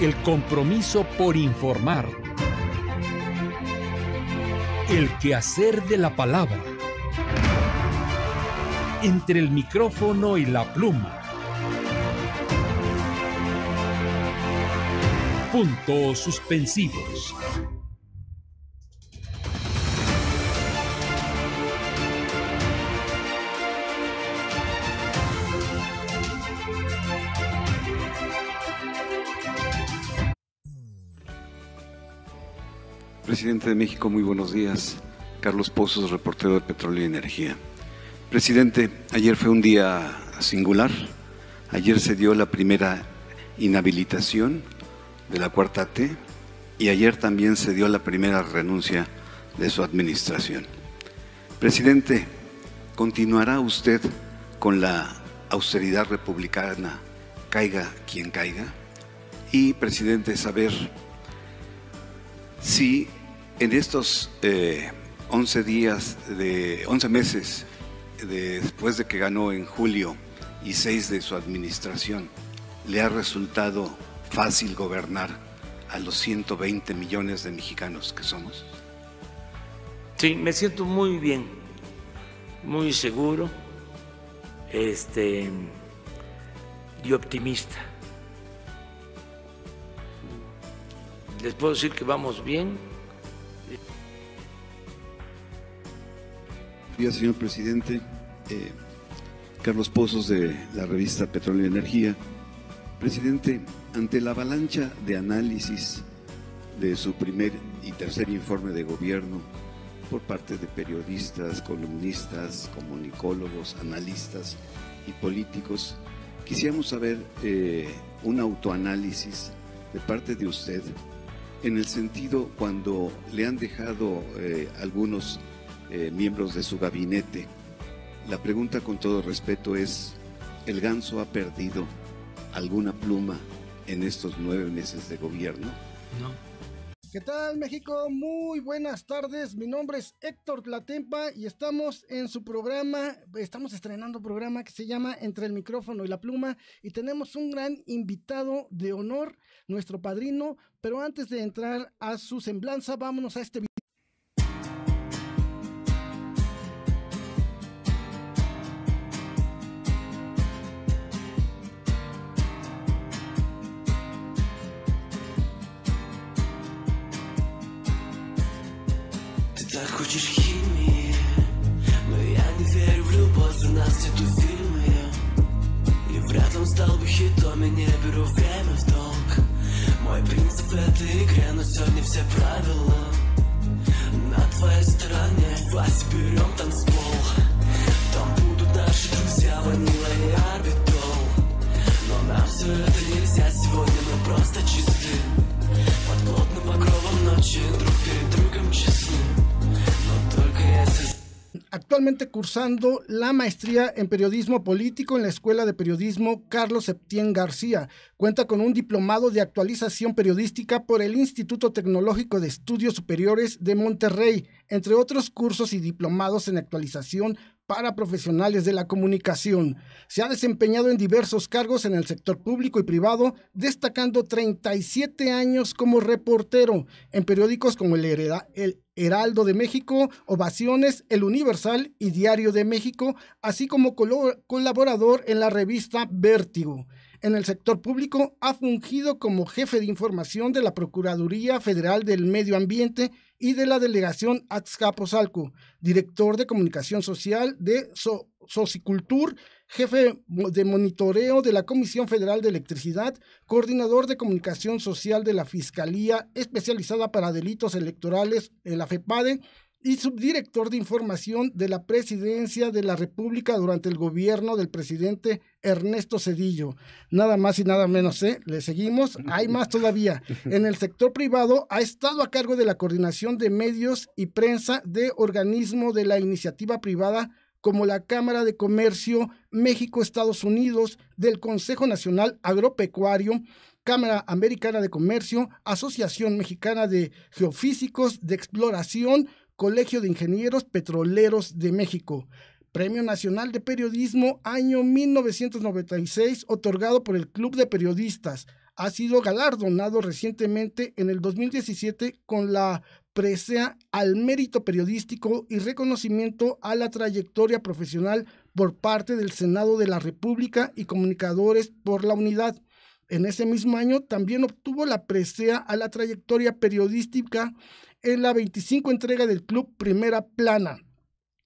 El compromiso por informar. El quehacer de la palabra. Entre el micrófono y la pluma. Puntos suspensivos. presidente de México, muy buenos días. Carlos Pozos, reportero de Petróleo y Energía. Presidente, ayer fue un día singular. Ayer se dio la primera inhabilitación de la cuarta T y ayer también se dio la primera renuncia de su administración. Presidente, ¿continuará usted con la austeridad republicana, caiga quien caiga? Y, presidente, saber si en estos 11 eh, días, de 11 meses después de que ganó en julio y 6 de su administración, le ha resultado fácil gobernar a los 120 millones de mexicanos que somos? Sí, me siento muy bien, muy seguro este, y optimista. Les puedo decir que vamos bien, días, señor presidente. Eh, Carlos Pozos de la revista Petróleo y Energía. Presidente, ante la avalancha de análisis de su primer y tercer informe de gobierno por parte de periodistas, columnistas, comunicólogos, analistas y políticos, quisiéramos saber eh, un autoanálisis de parte de usted en el sentido cuando le han dejado eh, algunos eh, miembros de su gabinete. La pregunta con todo respeto es, ¿el ganso ha perdido alguna pluma en estos nueve meses de gobierno? No. ¿Qué tal México? Muy buenas tardes, mi nombre es Héctor Latempa y estamos en su programa, estamos estrenando un programa que se llama Entre el micrófono y la pluma y tenemos un gran invitado de honor, nuestro padrino, pero antes de entrar a su semblanza, vámonos a este video. так хочешь химии Но я не верю в любовь, у нас нету фильмы И вряд ли он стал бы хитом, я не беру время в долг Мой принцип в этой игре, но сегодня все правила На твоей стороне, власть берем танцпол Там будут наши друзья, ванила и арбитрол Но нам все это нельзя, сегодня мы просто чисты Под плотным покровом ночи, друг actualmente cursando la maestría en periodismo político en la Escuela de Periodismo Carlos Septién García. Cuenta con un diplomado de actualización periodística por el Instituto Tecnológico de Estudios Superiores de Monterrey, entre otros cursos y diplomados en actualización para profesionales de la comunicación. Se ha desempeñado en diversos cargos en el sector público y privado, destacando 37 años como reportero en periódicos como el, Heraldo de México, Ovaciones, El Universal y Diario de México, así como colaborador en la revista Vértigo en el sector público, ha fungido como jefe de información de la Procuraduría Federal del Medio Ambiente y de la Delegación Azcapotzalco, director de comunicación social de Socicultur, jefe de monitoreo de la Comisión Federal de Electricidad, coordinador de comunicación social de la Fiscalía Especializada para Delitos Electorales, la FEPADE, y subdirector de información de la Presidencia de la República durante el gobierno del presidente Ernesto Cedillo. Nada más y nada menos, ¿eh? Le seguimos. Hay más todavía. En el sector privado ha estado a cargo de la coordinación de medios y prensa de organismo de la iniciativa privada como la Cámara de Comercio México-Estados Unidos, del Consejo Nacional Agropecuario, Cámara Americana de Comercio, Asociación Mexicana de Geofísicos de Exploración, Colegio de Ingenieros Petroleros de México. Premio Nacional de Periodismo año 1996, otorgado por el Club de Periodistas. Ha sido galardonado recientemente en el 2017 con la presea al mérito periodístico y reconocimiento a la trayectoria profesional por parte del Senado de la República y comunicadores por la unidad. En ese mismo año también obtuvo la presea a la trayectoria periodística en la 25 entrega del Club Primera Plana,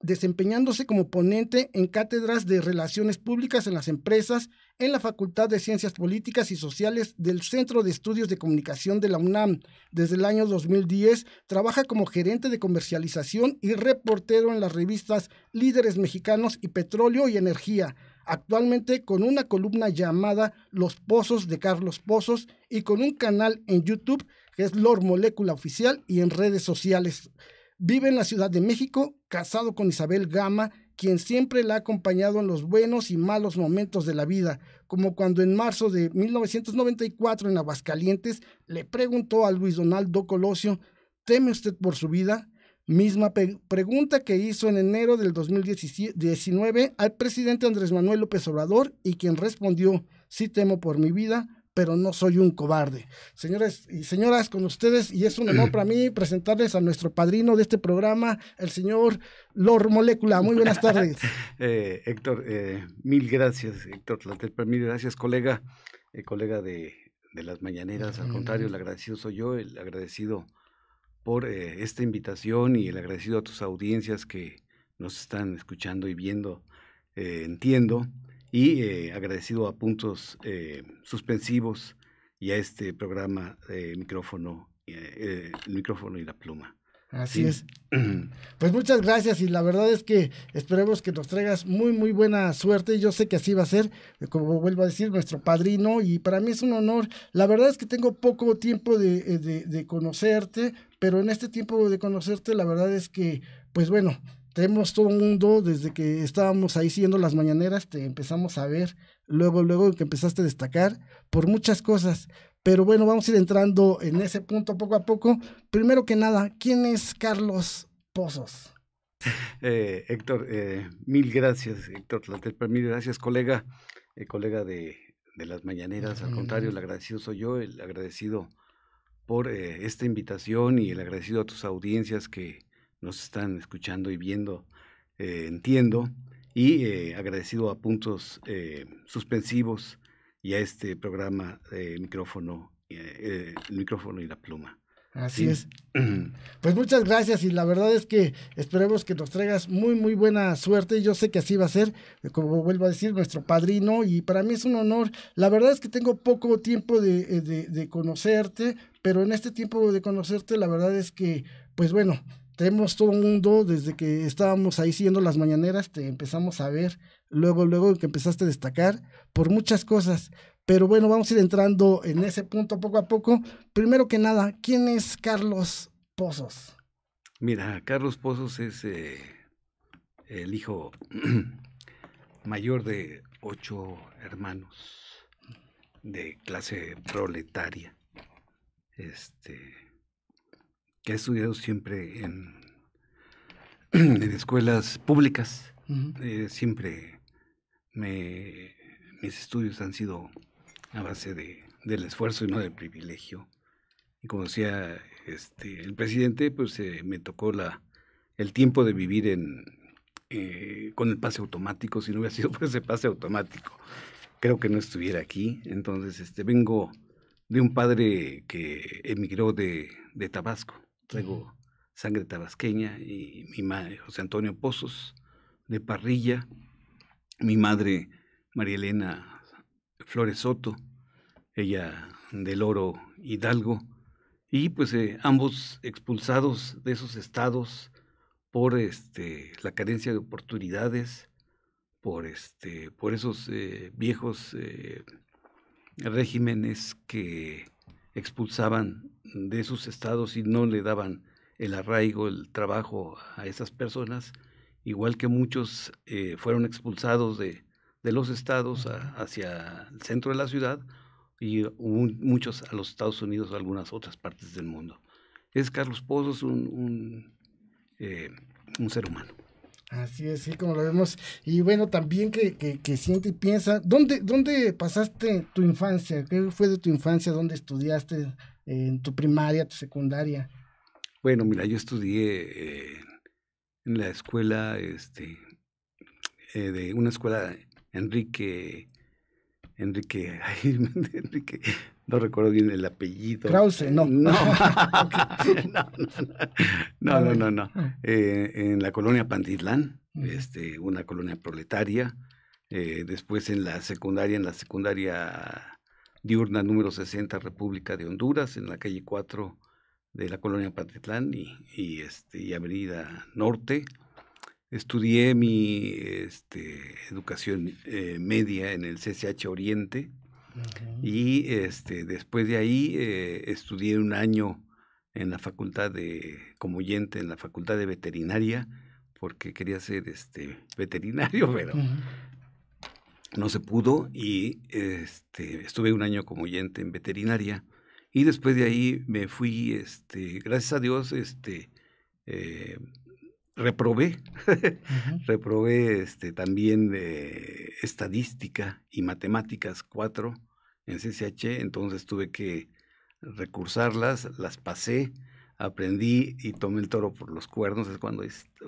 desempeñándose como ponente en cátedras de Relaciones Públicas en las Empresas en la Facultad de Ciencias Políticas y Sociales del Centro de Estudios de Comunicación de la UNAM. Desde el año 2010 trabaja como gerente de comercialización y reportero en las revistas Líderes Mexicanos y Petróleo y Energía actualmente con una columna llamada Los Pozos de Carlos Pozos y con un canal en YouTube es Lord Molécula Oficial y en redes sociales. Vive en la Ciudad de México, casado con Isabel Gama, quien siempre la ha acompañado en los buenos y malos momentos de la vida, como cuando en marzo de 1994 en Aguascalientes le preguntó a Luis Donaldo Colosio, ¿teme usted por su vida? Misma pregunta que hizo en enero del 2019 al presidente Andrés Manuel López Obrador y quien respondió, sí temo por mi vida, pero no soy un cobarde. Señores y señoras, con ustedes, y es un honor para mí presentarles a nuestro padrino de este programa, el señor Lor Molécula. Muy buenas tardes. eh, Héctor, eh, mil gracias, Héctor Tlatepa, mil gracias, colega, eh, colega de, las mañaneras. Al mm. contrario, el agradecido soy yo, el agradecido por eh, esta invitación y el agradecido a tus audiencias que nos están escuchando y viendo. entiendo y eh, agradecido a puntos eh, suspensivos y a este programa de micrófono, eh, el micrófono y la pluma. Así es. Pues muchas gracias y la verdad es que esperemos que nos traigas muy muy buena suerte. Yo sé que así va a ser, como vuelvo a decir, nuestro padrino y para mí es un honor. La verdad es que tengo poco tiempo de, de, de conocerte, pero en este tiempo de conocerte la verdad es que, pues bueno, tenemos todo el mundo, desde que estábamos ahí siguiendo las mañaneras, te empezamos a ver, luego, luego que empezaste a destacar por muchas cosas. Pero bueno, vamos a ir entrando en ese punto poco a poco. Primero que nada, ¿quién es Carlos Pozos? Eh, Héctor, eh, mil gracias, Héctor Tlatelpa, pues, mil gracias, colega, eh, colega de, las mañaneras. Al contrario, el agradecido soy yo, el agradecido por esta invitación y el agradecido a tus audiencias que, nos están escuchando y viendo, eh, entiendo, y eh, agradecido a Puntos eh, Suspensivos y a este programa de micrófono, el micrófono y la pluma. Así es. Pues muchas gracias y la verdad es que esperemos que nos traigas muy, muy buena suerte. Yo sé que así va a ser, como vuelvo a decir, nuestro padrino y para mí es un honor. La verdad es que tengo poco tiempo de, de conocerte, pero en este tiempo de conocerte, la verdad es que, pues bueno, tenemos todo el mundo, desde que estábamos ahí siguiendo las mañaneras, te empezamos a ver, luego, luego que empezaste a destacar por muchas cosas. Pero bueno, vamos a ir entrando en ese punto poco a poco. Primero que nada, ¿quién es Carlos Pozos? Mira, Carlos Pozos es eh, el hijo mayor de ocho hermanos de clase proletaria. Este que he estudiado siempre en, escuelas públicas, eh, siempre me, mis estudios han sido a base del esfuerzo y no del privilegio. Y como decía este, el presidente, pues eh, me tocó la, el tiempo de vivir en, eh, con el pase automático, si no hubiera sido por ese pase automático, creo que no estuviera aquí. Entonces, este, vengo de un padre que emigró de Tabasco traigo sangre tabasqueña y mi madre, José Antonio Pozos, de Parrilla, mi madre, María Elena Flores Soto, ella del Oro Hidalgo, y pues eh, ambos expulsados de esos estados por este, la carencia de oportunidades, por, este, por esos eh, viejos eh, regímenes que expulsaban de sus estados y no le daban el arraigo, el trabajo a esas personas, igual que muchos eh, fueron expulsados de, de los estados hacia el centro de la ciudad y muchos a los Estados Unidos o algunas otras partes del mundo. Es Carlos Pozos un, eh, un, ser humano. Así es, sí, como lo vemos. Y bueno, también que, que, que, siente y piensa, ¿dónde, ¿dónde pasaste tu infancia? ¿Qué fue de tu infancia? ¿Dónde estudiaste? en tu primaria, tu secundaria? Bueno, mira, yo estudié en la escuela, este, eh, de una escuela Enrique, Enrique, Enrique, no recuerdo bien el apellido. Krause, no. No, no, no, no, ah, ah. eh, en la colonia Pantitlán, este, una colonia proletaria. Eh, después en la secundaria, en la secundaria diurna número 60, República de Honduras, en la calle 4 de la colonia Patitlán y, y, este, y Avenida Norte. Estudié mi este, educación eh, media en el CCH Oriente y este, después de ahí eh, estudié un año en la facultad de, como oyente, en la facultad de veterinaria, porque quería ser este, veterinario, pero no se pudo y este, estuve un año como oyente en veterinaria y después de ahí me fui, este, gracias a Dios, este, eh, reprobé, reprobé este, también eh, estadística y matemáticas 4 en CCH, entonces tuve que recursarlas, las pasé, aprendí y tomé el toro por los cuernos, es cuando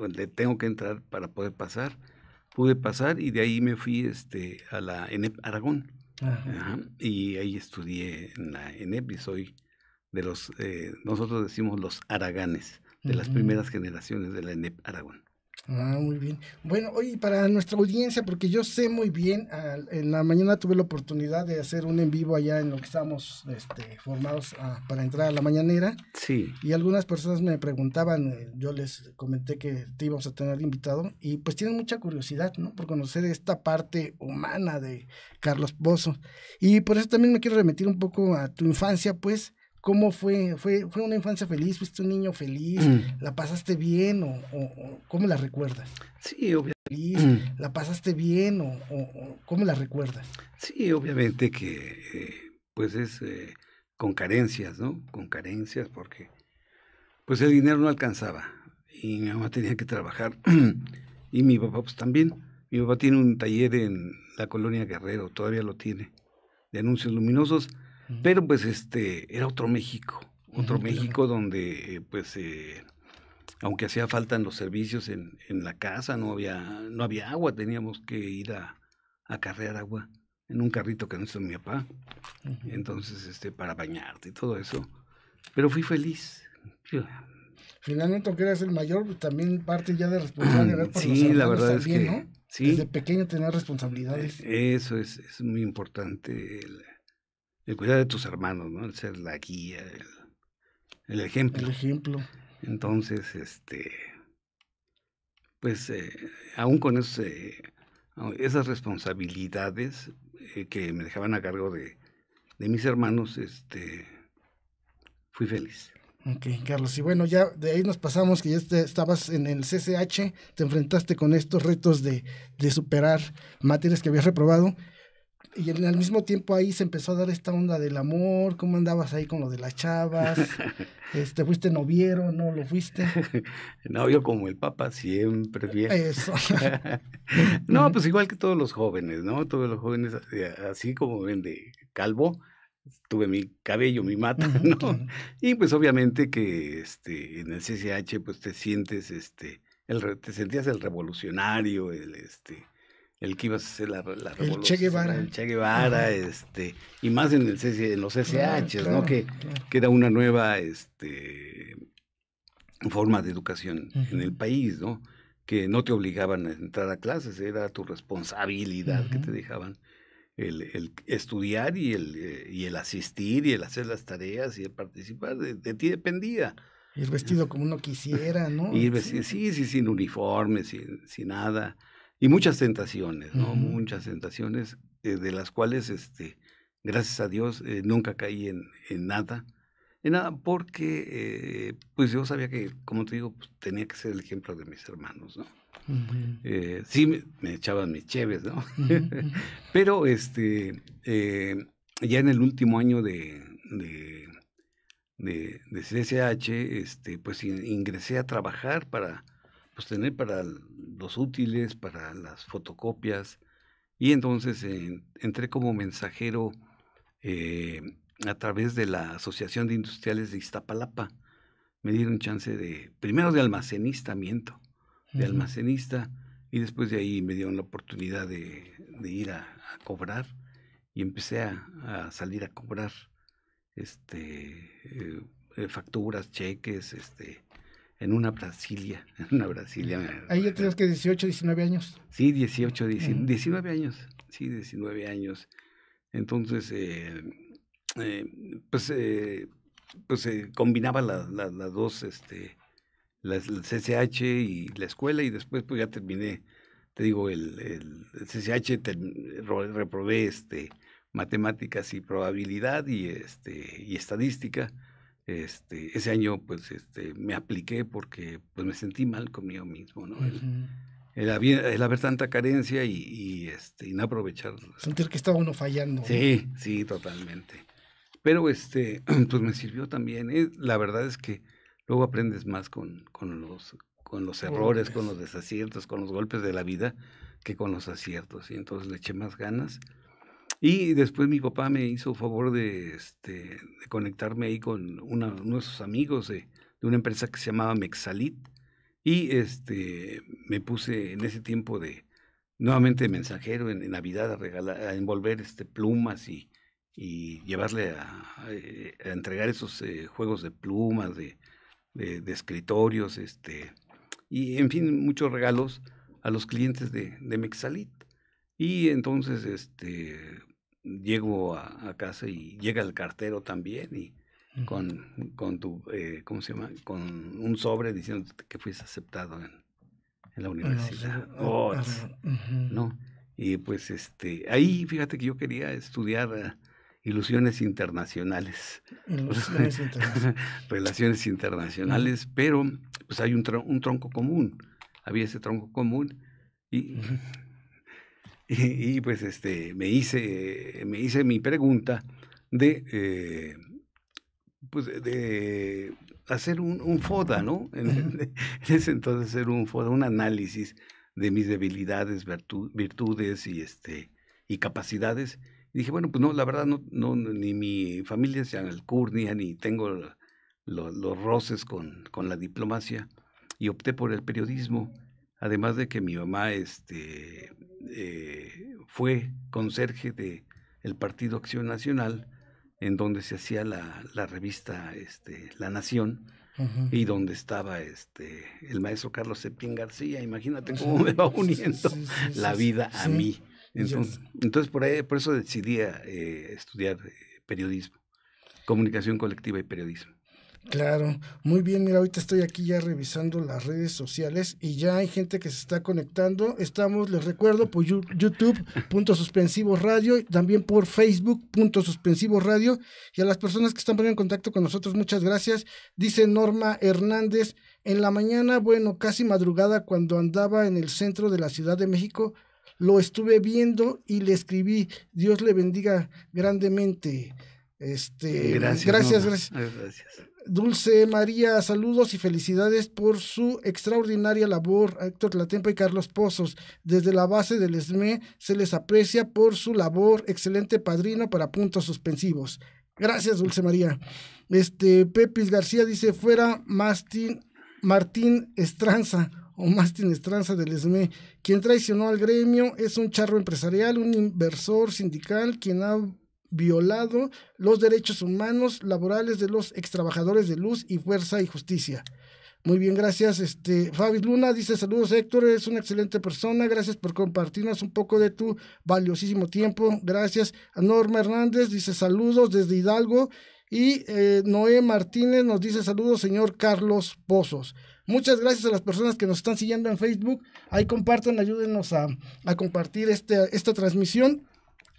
le tengo que entrar para poder pasar pude pasar y de ahí me fui este, a la ENEP Aragón. y ahí estudié en la ENEP y soy de los, eh, nosotros decimos los araganes, de las primeras generaciones de la ENEP Aragón. Ah, muy bien. Bueno, hoy para nuestra audiencia, porque yo sé muy bien, ah, en la mañana tuve la oportunidad de hacer un en vivo allá en lo que estábamos este, formados ah, para entrar a la mañanera. Sí. Y algunas personas me preguntaban, eh, yo les comenté que te íbamos a tener invitado, y pues tienen mucha curiosidad, ¿no? Por conocer esta parte humana de Carlos Pozo Y por eso también me quiero remitir un poco a tu infancia, pues, ¿Cómo fue? ¿Fue, fue una infancia feliz? ¿Fuiste un niño feliz? Mm. ¿La pasaste bien o, o cómo la recuerdas? Sí, obviamente. ¿La pasaste bien o, cómo la recuerdas? Sí, obviamente que eh, pues es eh, con carencias, ¿no? Con carencias porque pues el dinero no alcanzaba y mi mamá tenía que trabajar y mi papá pues también. Mi papá tiene un taller en la colonia Guerrero, todavía lo tiene, de anuncios luminosos pero pues este, era otro México, otro México donde eh, pues eh, aunque hacía falta en los servicios en, la casa, no había, no había agua, teníamos que ir a, a carrear agua en un carrito que no hizo mi papá, entonces este, para bañarte y todo eso. Pero fui feliz. Finalmente, aunque eras el mayor, también parte ya de responsabilidad. por sí, la verdad es que desde pequeño tener responsabilidades. Eh, eso es, es muy importante el cuidar de tus hermanos, ¿no? El ser la guía, el, ejemplo. El ejemplo. Entonces, este, pues eh, aún con esas responsabilidades eh, que me dejaban a cargo de, mis hermanos, este, fui feliz. Ok, Carlos. Y bueno, ya de ahí nos pasamos, que ya estabas en el CCH, te enfrentaste con estos retos de, de superar materias que habías reprobado y en, al mismo tiempo ahí se empezó a dar esta onda del amor, cómo andabas ahí con lo de las chavas, este, fuiste noviero, no lo fuiste. no, yo como el papa siempre bien. Eso. no, pues igual que todos los jóvenes, ¿no? Todos los jóvenes, eh, así como ven de calvo, tuve mi cabello, mi mata, ¿no? Y pues obviamente que este, en el CCH pues te sientes, este, el, te sentías el revolucionario, el, este, el que iba a hacer la, la revolución. El Che Guevara. El Che Guevara, este, y más en, el los SH, ¿no? Que, era una nueva este, forma de educación en el país, ¿no? Que no te obligaban a entrar a clases, era tu responsabilidad que te dejaban el, estudiar y el, eh, y el, asistir y el hacer las tareas y el participar, de, ti dependía. Ir vestido como uno quisiera, ¿no? Ir sí, sí, sin uniforme, sin, sin nada y muchas tentaciones, ¿no? Muchas tentaciones eh, de las cuales, este, gracias a Dios, eh, nunca caí en, nada. En nada, porque eh, pues yo sabía que, como te digo, pues, tenía que ser el ejemplo de mis hermanos, ¿no? sí, me, echaban mis cheves, ¿no? Pero este, ya en el último año de, de, CSH, este, pues ingresé a trabajar para pues tener para los útiles, para las fotocopias. Y entonces entré como mensajero eh, a través de la Asociación de Industriales de Iztapalapa. Me dieron chance de, primero de almacenista, miento, de almacenista, y después de ahí me dieron la oportunidad de, ir a, cobrar y empecé a, salir a cobrar este, eh, facturas, cheques, este, en una Brasilia, en una Brasilia. Ahí ya tenías que 18, 19 años. Sí, 18, 19, años. Sí, 19 años. Entonces, eh, eh, pues, eh, pues, eh, combinaba las dos, este, el CCH y la escuela y después pues ya terminé, te digo, el, el, CCH reprobé este, matemáticas y probabilidad y, este, y estadística este, ese año pues este, me apliqué porque pues, me sentí mal conmigo mismo, ¿no? el, haber, tanta carencia y, este, no aprovechar. Sentir que estaba uno fallando. Sí, sí, totalmente. Pero este, pues me sirvió también. ¿eh? La verdad es que luego aprendes más con, con los, con los errores, con los desaciertos, con los golpes de la vida que con los aciertos. Y entonces le eché más ganas y después mi papá me hizo el favor de, este, conectarme ahí con una, uno de sus amigos de, una empresa que se llamaba Mexalit. Y este, me puse en ese tiempo de nuevamente mensajero en, Navidad a, regalar, a envolver este, plumas y, llevarle eh, a, entregar esos eh, juegos de plumas, de, escritorios, este, y en fin, muchos regalos a los clientes de, de Mexalit. Y entonces, este, llego a, casa y llega el cartero también y con, con, tu, eh, ¿cómo se llama? Con un sobre diciendo que fuiste aceptado en, la universidad. Oh, no, Y pues este, ahí fíjate que yo quería estudiar ah, ilusiones internacionales. Relaciones internacionales, pero pues hay un, un, tronco común. Había ese tronco común y y, pues este, me, hice, me hice mi pregunta de, eh, pues de hacer un, FODA, ¿no? En, ese entonces hacer un FODA, un análisis de mis debilidades, virtudes y, este, y capacidades. dije, bueno, pues no, la verdad, no, ni mi familia el alcurnia, ni tengo los roces con, con la diplomacia. Y opté por el periodismo. Además de que mi mamá este, eh, fue conserje de el Partido Acción Nacional, en donde se hacía la, la revista este, La Nación, y donde estaba este el maestro Carlos Septién García. Imagínate cómo me va uniendo la vida a mí. Entonces, entonces por, ahí, por eso decidí eh, estudiar eh, periodismo, comunicación colectiva y periodismo. Claro, muy bien, mira, ahorita estoy aquí ya revisando las redes sociales y ya hay gente que se está conectando. Estamos, les recuerdo, por YouTube, punto suspensivo radio, y también por Facebook, punto suspensivo radio. Y a las personas que están poniendo en contacto con nosotros, muchas gracias. Dice Norma Hernández, en la mañana, bueno, casi madrugada, cuando andaba en el centro de la Ciudad de México, lo estuve viendo y le escribí, Dios le bendiga grandemente. Este, gracias, gracias. gracias. gracias. Dulce María, saludos y felicidades por su extraordinaria labor Héctor Latempa y Carlos Pozos. Desde la base del SME se les aprecia por su labor, excelente padrino para puntos suspensivos. Gracias, Dulce María. Este Pepis García dice fuera Martín, Martín Estranza o Martín Estranza del ESME, quien traicionó al gremio, es un charro empresarial, un inversor sindical, quien ha violado los derechos humanos laborales de los extrabajadores de Luz y Fuerza y Justicia. Muy bien, gracias. Este, Fabi Luna dice saludos Héctor, es una excelente persona, gracias por compartirnos un poco de tu valiosísimo tiempo, gracias. Norma Hernández dice saludos desde Hidalgo y eh, Noé Martínez nos dice saludos señor Carlos Pozos. Muchas gracias a las personas que nos están siguiendo en Facebook, ahí compartan, ayúdenos a, compartir este, esta transmisión.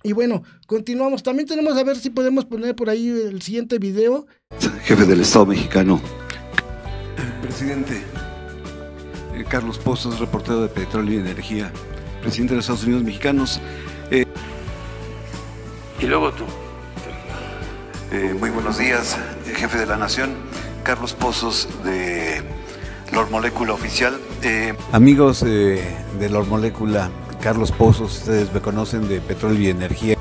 Y bueno, continuamos. También tenemos a ver si podemos poner por ahí el siguiente video. Jefe del Estado mexicano. Presidente. Eh, Carlos Pozos, reportero de Petróleo y Energía. Presidente de los Estados Unidos mexicanos. Eh, y luego tú. Eh, muy buenos días, jefe de la Nación. Carlos Pozos de Lor Molécula Oficial. Amigos de Lor Molécula Carlos Pozos, ustedes me conocen de Petróleo y Energía.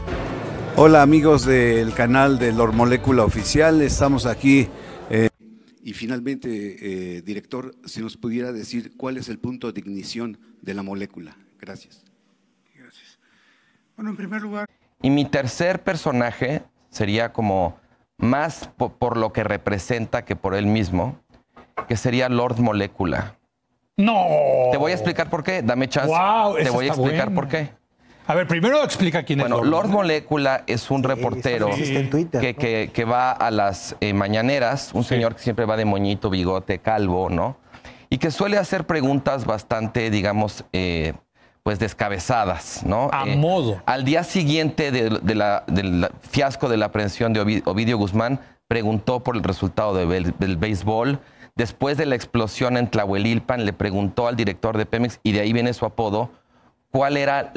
Hola amigos del canal de Lord Molécula Oficial, estamos aquí. Eh, y finalmente, eh, director, si nos pudiera decir cuál es el punto de ignición de la molécula. Gracias. Gracias. Bueno, en primer lugar... Y mi tercer personaje sería como más por, por lo que representa que por él mismo, que sería Lord Molécula. No. Te voy a explicar por qué. Dame chance. Te voy a explicar por qué. A ver, primero explica quién es. Bueno, Lord, Molécula Molecula es un reportero que, va a las eh, mañaneras, un señor que siempre va de moñito, bigote, calvo, ¿no? Y que suele hacer preguntas bastante, digamos, eh, pues descabezadas, ¿no? A eh, modo. Al día siguiente del fiasco de la aprehensión de Ovidio Guzmán, preguntó por el resultado del béisbol después de la explosión en Tlahuelilpan, le preguntó al director de Pemex, y de ahí viene su apodo, cuál era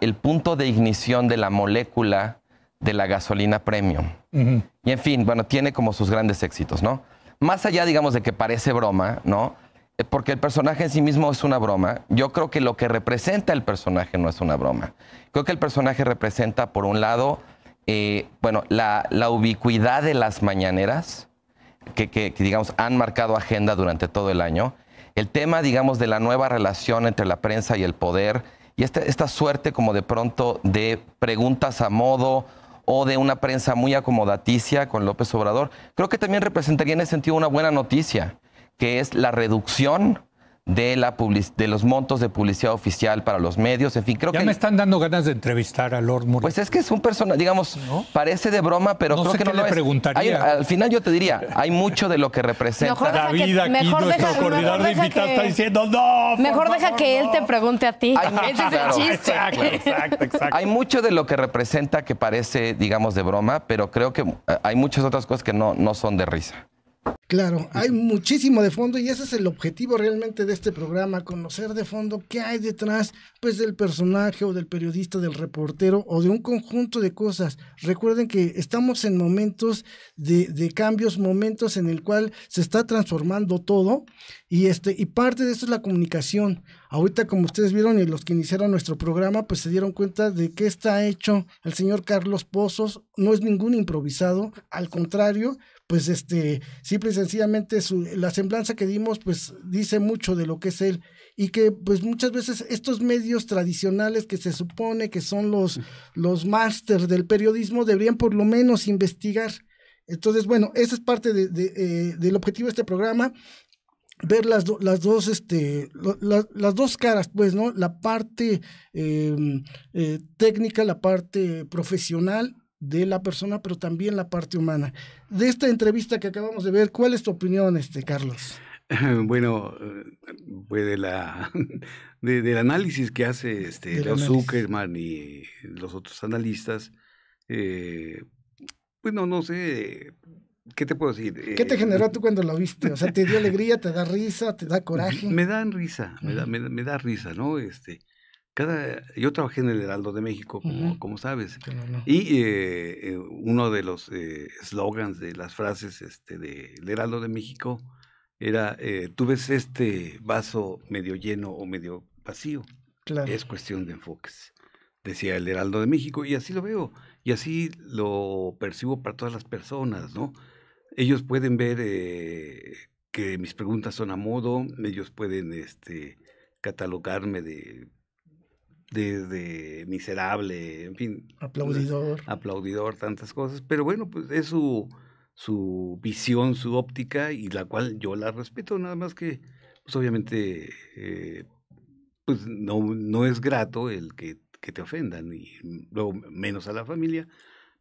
el punto de ignición de la molécula de la gasolina premium. Y en fin, bueno, tiene como sus grandes éxitos, ¿no? Más allá, digamos, de que parece broma, ¿no? Eh, porque el personaje en sí mismo es una broma. Yo creo que lo que representa el personaje no es una broma. Creo que el personaje representa, por un lado, eh, bueno, la, ubicuidad de las mañaneras, que, que, digamos, han marcado agenda durante todo el año. El tema, digamos, de la nueva relación entre la prensa y el poder y esta, esta suerte como de pronto de preguntas a modo o de una prensa muy acomodaticia con López Obrador, creo que también representaría en ese sentido una buena noticia, que es la reducción de, la de los montos de publicidad oficial para los medios, en fin, creo ya que... Ya me están dando ganas de entrevistar a Lord Murray. Pues es que es un persona, digamos, parece de broma, pero no creo sé qué no le preguntaría. al final yo te diría, hay mucho de lo que representa... Mejor vida aquí nuestro deja, de invitados está diciendo, no, Mejor deja que él te pregunte a ti, ese es el chiste. Exacto, exacto, Hay mucho de lo que representa que parece, digamos, de broma, pero creo que eh, hay muchas otras cosas que no, no son de risa. Claro, hay muchísimo de fondo y ese es el objetivo realmente de este programa, conocer de fondo qué hay detrás pues del personaje o del periodista, del reportero o de un conjunto de cosas. Recuerden que estamos en momentos de, cambios, momentos en el cual se está transformando todo y, este, y parte de eso es la comunicación. Ahorita como ustedes vieron y los que iniciaron nuestro programa pues se dieron cuenta de que está hecho el señor Carlos Pozos, no es ningún improvisado, al contrario, pues este, simple y sencillamente la semblanza que dimos, pues dice mucho de lo que es él y que pues muchas veces estos medios tradicionales que se supone que son los, los másters del periodismo deberían por lo menos investigar. Entonces, bueno, esa es parte de, eh, del objetivo de este programa, ver las, las dos, este, las dos caras, pues, ¿no? La parte em, eh, técnica, la parte profesional de la persona, pero también la parte humana. De esta entrevista que acabamos de ver, ¿cuál es tu opinión, este Carlos? Bueno, eh, pues de la, del análisis que hace este Leo Zuckerman y los otros analistas, eh, bueno, pues no sé, ¿qué te puedo decir? ¿Qué te eh, generó tú cuando lo viste? O sea, ¿te dio alegría, te da risa, te da coraje? Me dan risa, me da, me da risa, ¿no? Este, yo trabajé en el Heraldo de México, como, como sabes, y eh, eh, uno de los eh, eslogans de las frases este, del Heraldo de México era, tú ves este vaso medio lleno o medio vacío, es cuestión de enfoques, decía el Heraldo de México, y así lo veo, y así lo percibo para todas las personas, ¿no? Ellos pueden ver que mis preguntas son a modo, ellos pueden este, catalogarme de desde miserable, en fin. Aplaudidor. Aplaudidor, tantas cosas. Pero bueno, pues es su, su visión, su óptica, y la cual yo la respeto, nada más que, pues obviamente, eh, pues no, es grato el que, que, te ofendan, y luego menos a la familia,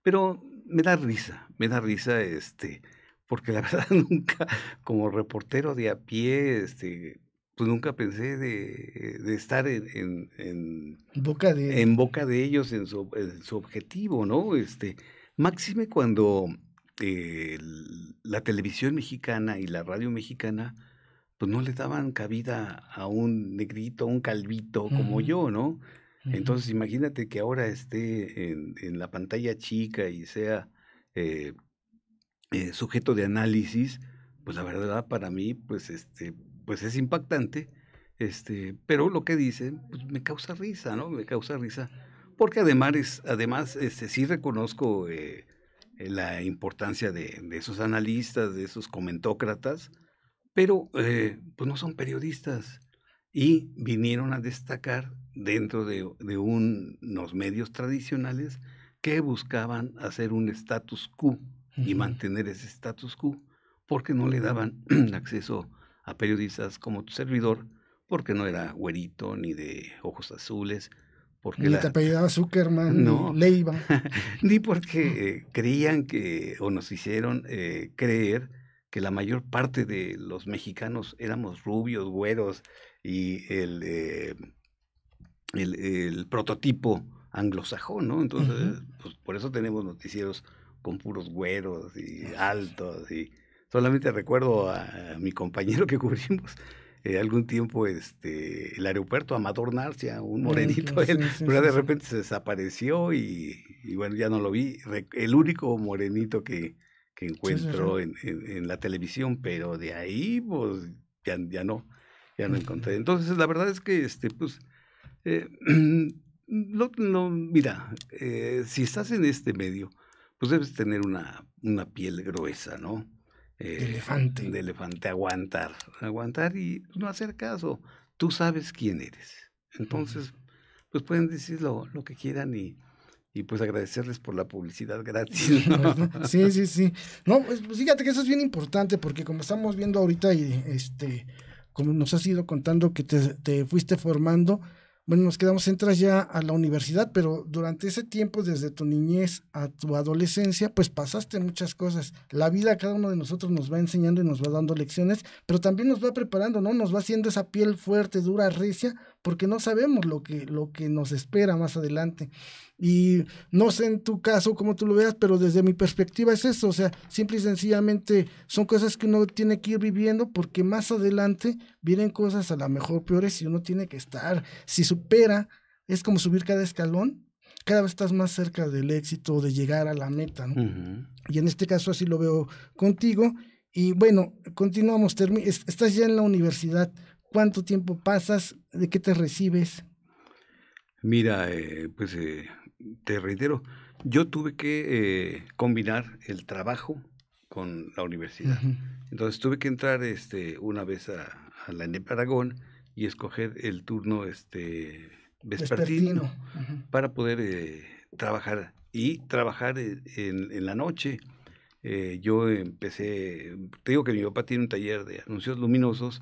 pero me da risa, me da risa, este, porque la verdad nunca, como reportero de a pie, este, pues nunca pensé de, estar en, en, boca de... en, boca de... ellos, en su, objetivo, ¿no? Este, máxime cuando eh, la televisión mexicana y la radio mexicana pues no le daban cabida a un negrito, a un calvito como yo, ¿no? Entonces imagínate que ahora esté en, la pantalla chica y sea eh, eh, sujeto de análisis, pues la verdad para mí, pues este, pues es impactante, este, pero lo que dicen pues, me causa risa, ¿no? Me causa risa, porque además, además este, sí reconozco eh, eh, la importancia de, esos analistas, de esos comentócratas, pero eh, pues no son periodistas y vinieron a destacar dentro de, de un, unos medios tradicionales que buscaban hacer un status quo y mantener ese status quo porque no le daban acceso a periodistas como tu servidor, porque no era güerito ni de ojos azules. Porque ni te apellidaba Zuckerman, ni Leiva. ni porque eh, creían que, o nos hicieron eh, creer que la mayor parte de los mexicanos éramos rubios, güeros, y el, eh, el, prototipo anglosajón, ¿no? Entonces, pues por eso tenemos noticieros con puros güeros y altos y Solamente recuerdo a, mi compañero que cubrimos eh, algún tiempo este, el aeropuerto Amador Narcia, un mm, morenito, él, pero de repente se desapareció y, bueno, ya no lo vi. El único morenito que, que encuentro en, en, la televisión, pero de ahí, pues, ya, ya no, ya no encontré. Entonces, la verdad es que, este, pues, eh, no mira, eh, si estás en este medio, pues debes tener una, una piel gruesa, ¿no? de eh, elefante. De elefante, aguantar, aguantar y no hacer caso. Tú sabes quién eres. Entonces, pues pueden decir lo, que quieran y, pues agradecerles por la publicidad gratis. Sí, sí, sí. No, pues, pues, fíjate que eso es bien importante porque como estamos viendo ahorita y este, como nos has ido contando que te fuiste formando, bueno, nos quedamos, entras ya a la universidad, pero durante ese tiempo, desde tu niñez a tu adolescencia, pues pasaste muchas cosas. La vida cada uno de nosotros nos va enseñando y nos va dando lecciones, pero también nos va preparando, ¿no? Nos va haciendo esa piel fuerte, dura, recia, porque no sabemos lo que, lo que nos espera más adelante. Y no sé en tu caso cómo tú lo veas, pero desde mi perspectiva es eso, o sea, simple y sencillamente son cosas que uno tiene que ir viviendo porque más adelante vienen cosas a lo mejor peores y uno tiene que estar, si supera, es como subir cada escalón, cada vez estás más cerca del éxito, de llegar a la meta. ¿no? Y en este caso así lo veo contigo. Y bueno, continuamos. estás ya en la universidad. ¿Cuánto tiempo pasas? ¿De qué te recibes? Mira, eh, pues eh, te reitero, yo tuve que eh, combinar el trabajo con la universidad. Entonces tuve que entrar este, una vez a, la ENEP Aragón y escoger el turno este, vespertino, para poder trabajar y trabajar en, la noche. yo empecé, te digo que mi papá tiene un taller de anuncios luminosos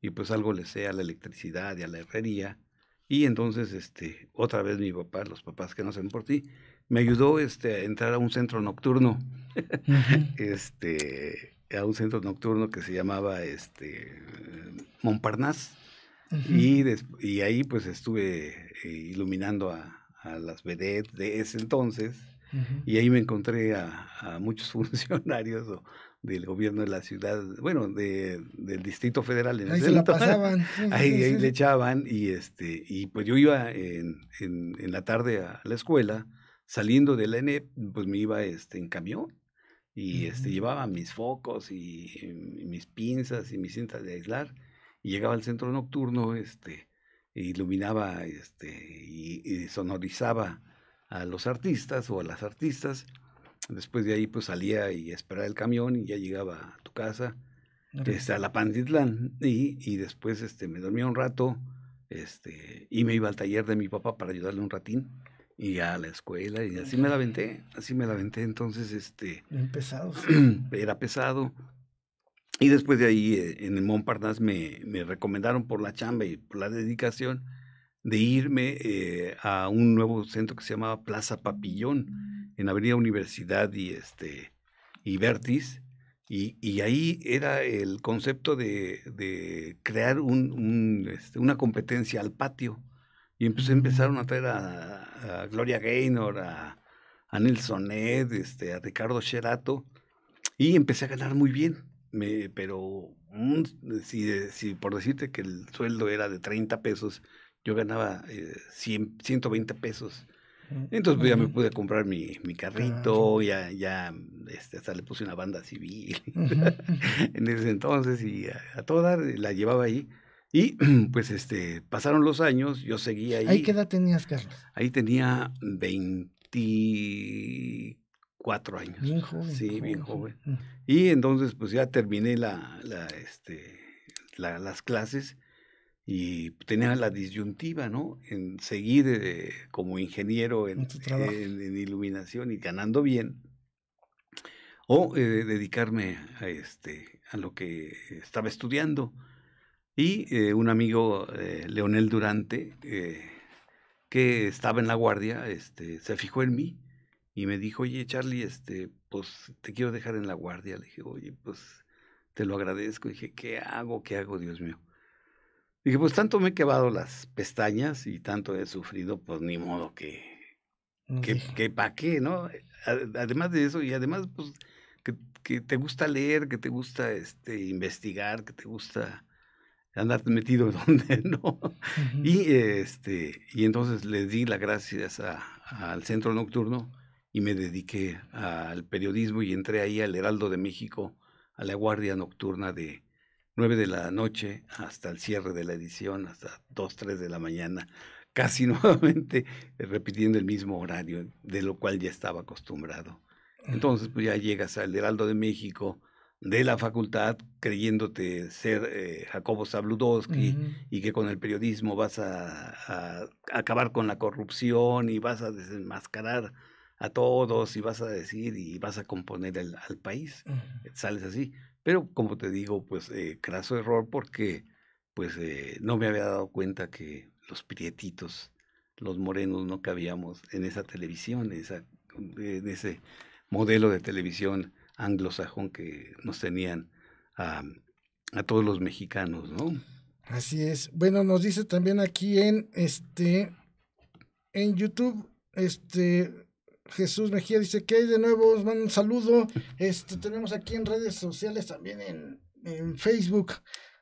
y pues algo le sé a la electricidad y a la herrería. Y entonces, este, otra vez mi papá, los papás que no hacen por ti, me ayudó este, a entrar a un centro nocturno. este, a un centro nocturno que se llamaba este, Montparnasse. y, y, ahí pues estuve eh, iluminando a, las vedettes de ese entonces. Y ahí me encontré a, muchos funcionarios del gobierno de la ciudad, bueno, del Distrito Federal. En ahí la ahí, le echaban y, este, y pues yo iba en, la tarde a la escuela, saliendo de la ENEP, pues me iba este, en camión y este, llevaba mis focos y, mis pinzas y mis cintas de aislar y llegaba al centro nocturno, este, e iluminaba este, y sonorizaba a los artistas o a las artistas Después de ahí, pues salía y esperaba el camión y ya llegaba a tu casa, este, a la Pantitlán. Y, y, después este, me dormía un rato este, y me iba al taller de mi papá para ayudarle un ratín. Y a la escuela, y así me la venté, así me la venté. Entonces, este. pesado. Era pesado. Y después de ahí, eh, en el Montparnasse, me, me recomendaron por la chamba y por la dedicación de irme eh, a un nuevo centro que se llamaba Plaza Papillón en Avenida Universidad y este y Vertis, y, y ahí era el concepto de, crear este, una competencia al patio. Y empecé, pues, empezaron a mm. traer a, Gloria Gaynor, a, a Nelson Ed, este, a Ricardo Sherato, y empecé a ganar muy bien. pero si, por decirte que el sueldo era de 30 pesos, yo ganaba 120 eh, pesos entonces pues, ya me pude comprar mi, mi carrito, ya, ya este, hasta le puse una banda civil en ese entonces y a, toda eh, la llevaba ahí. Y pues este, pasaron los años, yo seguía ahí. ¿Ahí qué edad tenías, Carlos? Ahí tenía 24 años. Bien joven. Sí, bien joven. Y entonces pues ya terminé la, la, este, la las clases y tenía la disyuntiva, ¿no? En seguir eh, como ingeniero en, iluminación y ganando bien, o eh, dedicarme a, este, a lo que estaba estudiando. Y eh, un amigo, Leonel Durante, que estaba en la guardia, este, se fijó en mí y me dijo, oye, Charlie, este, pues te quiero dejar en la guardia. Le dije, oye, pues te lo agradezco. Y dije, ¿qué hago? ¿Qué hago, Dios mío? Dije, pues tanto me he quebado las pestañas y tanto he sufrido, pues ni modo que, mm, que, para qué, ¿no? Eh, además de eso, y además, pues, que, te gusta leer, que te gusta este, investigar, que te gusta andar metido donde no. Y este, y entonces le di las gracias al centro nocturno y me dediqué al periodismo y entré ahí al Heraldo de México, a la Guardia Nocturna de, 9 de la noche hasta el cierre de la edición, hasta dos, tres de la mañana, casi nuevamente eh, repitiendo el mismo horario, de lo cual ya estaba acostumbrado. Entonces, pues, ya llegas al Heraldo de México, de la facultad creyéndote ser eh, Jacobo Zabludowski y que con el periodismo vas a, acabar con la corrupción y vas a desenmascarar a todos y vas a decir y vas a componer el, al país. Sales así. Pero como te digo, pues eh, craso error porque pues eh, no me había dado cuenta que los prietitos, los morenos no cabíamos en esa televisión, en, esa, en ese modelo de televisión anglosajón que nos tenían a, todos los mexicanos, ¿no? Así es. Bueno, nos dice también aquí en este en YouTube, este Jesús Mejía dice que de nuevo, nos manda un saludo. Este, tenemos aquí en redes sociales también en, Facebook.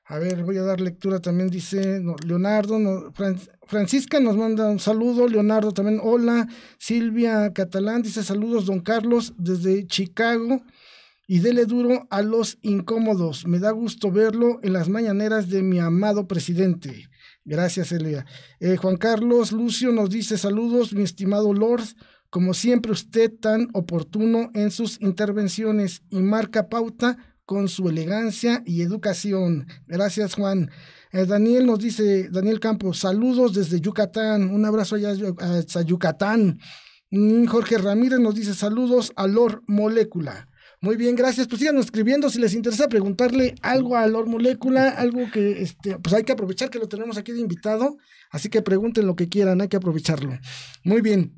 A ver, voy a dar lectura también, dice Leonardo, Francisca nos manda un saludo, Leonardo también, hola, Silvia Catalán dice saludos, don Carlos, desde Chicago, y dele duro a los incómodos, me da gusto verlo en las mañaneras de mi amado presidente. Gracias, Elia. Eh, Juan Carlos Lucio nos dice saludos, mi estimado Lord, como siempre, usted tan oportuno en sus intervenciones y marca pauta con su elegancia y educación. Gracias, Juan. Eh, Daniel nos dice, Daniel Campos, saludos desde Yucatán. Un abrazo allá a Yucatán. Mm, Jorge Ramírez nos dice, saludos a Lor Molécula. Muy bien, gracias. Pues sigan escribiendo si les interesa preguntarle algo a Lor Molécula, algo que este, pues hay que aprovechar que lo tenemos aquí de invitado, así que pregunten lo que quieran, hay que aprovecharlo. Muy bien.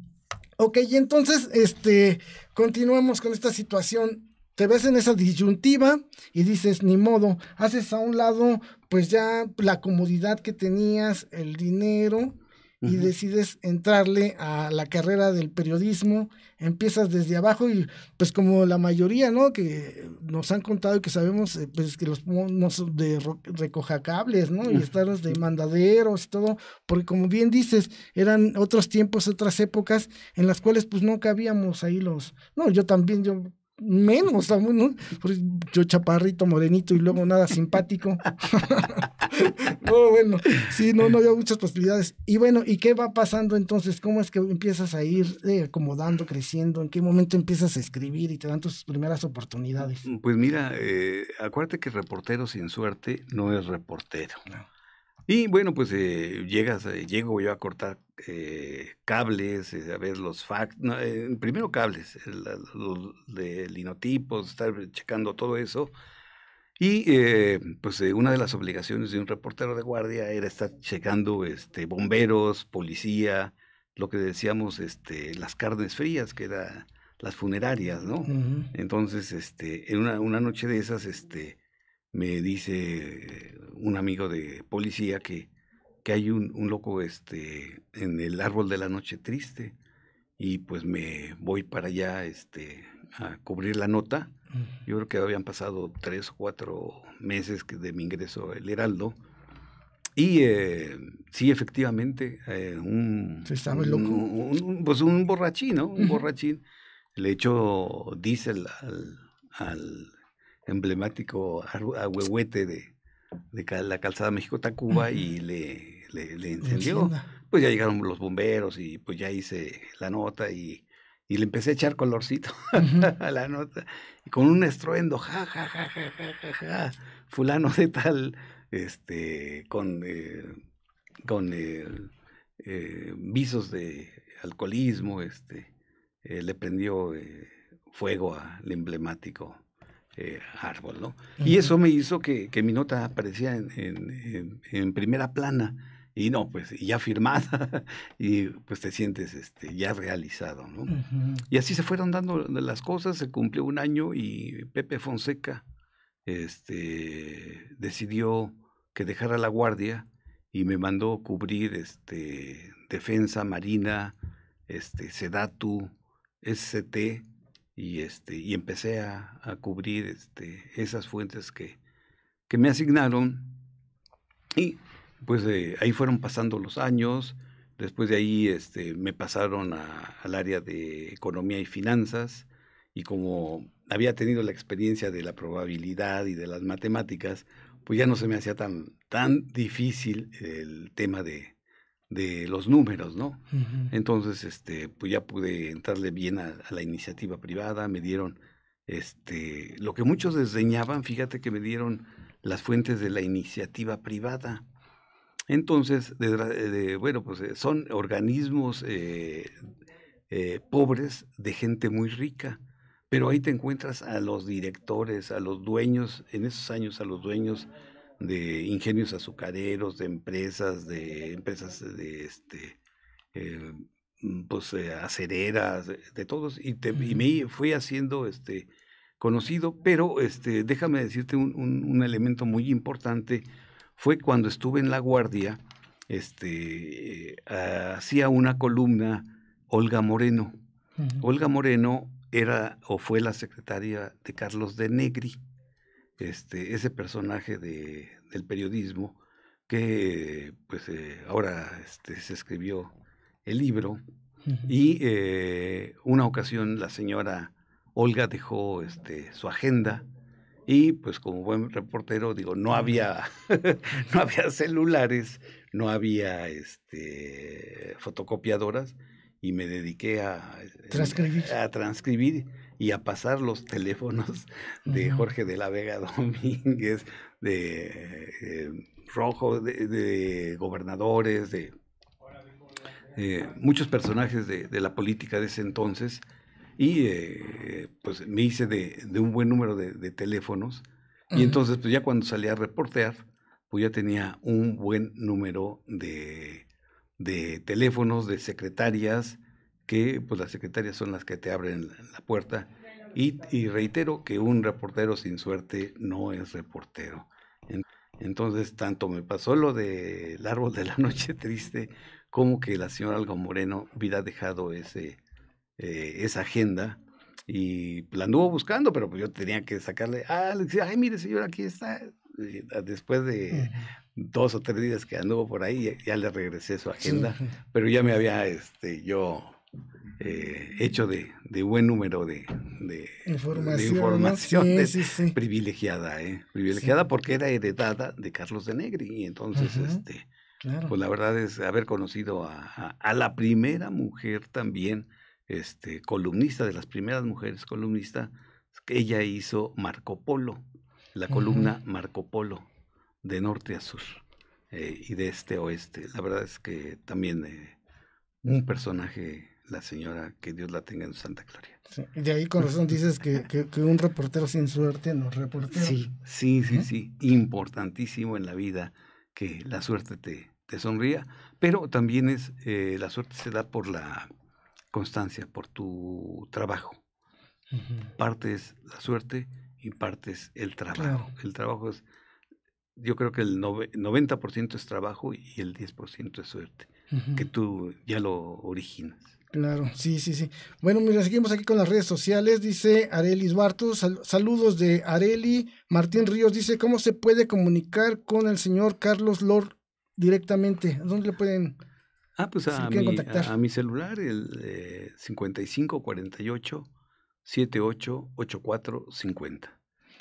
Ok, y entonces, este, continuamos con esta situación. Te ves en esa disyuntiva y dices, ni modo, haces a un lado, pues ya la comodidad que tenías, el dinero, y decides entrarle a la carrera del periodismo, empiezas desde abajo y pues como la mayoría, ¿no? Que nos han contado y que sabemos, eh, pues que los monos de recoja cables, ¿no? Y estar de mandaderos y todo, porque como bien dices, eran otros tiempos, otras épocas en las cuales pues no cabíamos ahí los, no, yo también, yo menos, yo chaparrito, morenito y luego nada simpático. no, bueno, sí, no, no había muchas posibilidades. Y bueno, ¿y qué va pasando entonces? ¿Cómo es que empiezas a ir eh, acomodando, creciendo? ¿En qué momento empiezas a escribir y te dan tus primeras oportunidades? Pues mira, eh, acuérdate que reportero sin suerte no es reportero. Y bueno, pues eh, llegas, eh, llego yo a cortar eh, cables, a ver los fax, primero cables, los de linotipos, estar checando todo eso. Y pues una de las obligaciones de un reportero de guardia era estar checando este, bomberos, policía, lo que decíamos, este, las carnes frías, que era las funerarias, ¿no? Entonces, este, en una, una noche de esas, este, me dice eh, un amigo de policía que, hay un, loco este, en el árbol de la noche triste y pues me voy para allá este, a cubrir la nota. Yo creo que habían pasado tres o cuatro meses de mi ingreso el Heraldo. Y eh, sí, efectivamente, eh, un, Se pues un borrachín, ¿no? Un borrachín. Le echó diésel al emblemático ahuehuete de, de la calzada México Tacuba y le, le, encendió. Pues ya llegaron los bomberos y pues ya hice la nota y, le empecé a echar colorcito a la nota. con un estruendo, ja, ja, ja, ja, ja, ja, fulano de tal, este, con, eh, con eh, eh, visos de alcoholismo, este, le prendió fuego al emblemático eh, árbol, ¿no? Y eso me hizo que, mi nota aparecía en, primera plana y no, pues ya firmada y pues te sientes este, ya realizado, ¿no? Y así se fueron dando las cosas, se cumplió un año y Pepe Fonseca este, decidió que dejara la guardia y me mandó cubrir este, defensa, marina, este, sedatu, SCT, y, este, y empecé a, cubrir este, esas fuentes que, me asignaron. Y pues eh, ahí fueron pasando los años. Después de ahí este, me pasaron al área de economía y finanzas. Y como había tenido la experiencia de la probabilidad y de las matemáticas, pues ya no se me hacía tan, tan difícil el tema de, de los números, ¿no? Entonces, este, pues ya pude entrarle bien a, la iniciativa privada, me dieron, este, lo que muchos desdeñaban, fíjate que me dieron las fuentes de la iniciativa privada. Entonces, eh, bueno, pues eh, son organismos eh, pobres de gente muy rica, pero ahí te encuentras a los directores, a los dueños, en esos años a los dueños de ingenios azucareros, de empresas, de empresas de este, eh, mm, pues, eh, acereras, de, todos, y, me mm. fui haciendo este, conocido, pero este, déjame decirte un, un, elemento muy importante, fue cuando estuve en La Guardia, este, eh, hacía una columna Olga Moreno. Olga Moreno era o fue la secretaria de Carlos de Negri este, ese personaje de, del periodismo que pues eh, ahora este, se escribió el libro y eh, una ocasión la señora Olga dejó este, su agenda y pues como buen reportero digo no había no había celulares no había este, fotocopiadoras y me dediqué a eh, a transcribir y a pasar los teléfonos de Jorge de la Vega Domínguez, de eh, Rojo, de, gobernadores, de eh, muchos personajes de, la política de ese entonces. Y eh, pues me hice de, un buen número de, teléfonos. Y entonces, pues ya cuando salí a reportear, pues ya tenía un buen número de, de teléfonos, de secretarias, que pues las secretarias son las que te abren la puerta. Y, reitero que un reportero sin suerte no es reportero. Entonces, tanto me pasó lo del árbol de la noche triste, como que la señora Algo Moreno hubiera dejado ese, eh, esa agenda y la anduvo buscando, pero pues, yo tenía que sacarle, ah, le decía, ay, mire señora, aquí está. Ah, después de dos o tres días que anduvo por ahí, ya, le regresé su agenda, pero ya me había este, yo eh, hecho de, buen número de, informaciones, información, privilegiada, ¿eh? privilegiada porque era heredada de Carlos de Negri. Y entonces, este, pues la verdad es haber conocido a, la primera mujer también, este, columnista, de las primeras mujeres columnistas, que ella hizo Marco Polo, la columna Marco Polo, de norte a sur eh, y de este a oeste. La verdad es que también un personaje la señora, que Dios la tenga en santa gloria. de ahí con razón dices que, que, un reportero sin suerte no reportero. Sí, sí, sí, importantísimo en la vida que la suerte te, te sonría, pero también es, eh, la suerte se da por la constancia, por tu trabajo. Parte es la suerte y parte es el trabajo. El trabajo es, yo creo que el 90% es trabajo y el 10% es suerte, que tú ya lo originas. Claro, sí, sí, sí. Bueno, mira, seguimos aquí con las redes sociales. Dice Areli Bartos, saludos de Areli. Martín Ríos dice, ¿cómo se puede comunicar con el señor Carlos Lor directamente? dónde le pueden... Ah, pues a, mi, contactar? a, mi celular, el eh, 5548 788450.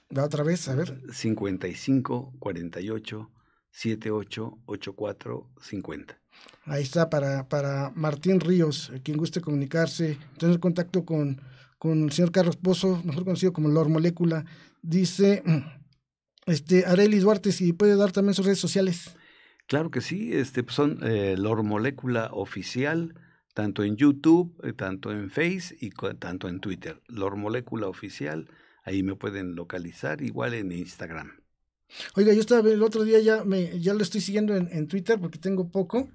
Da otra vez, a ver. 5548 788450. Ahí está para, para Martín Ríos, quien guste comunicarse, tener contacto con, con el señor Carlos Pozo, mejor conocido como Lord Molécula. Dice mm, este Arely Duarte, si puede dar también sus redes sociales. Claro que sí, este, pues son eh, Molécula Oficial, tanto en YouTube, eh, tanto en Face y tanto en Twitter. Lord Molécula Oficial, ahí me pueden localizar, igual en Instagram. Oiga, yo estaba el otro día ya me ya lo estoy siguiendo en Twitter porque tengo poco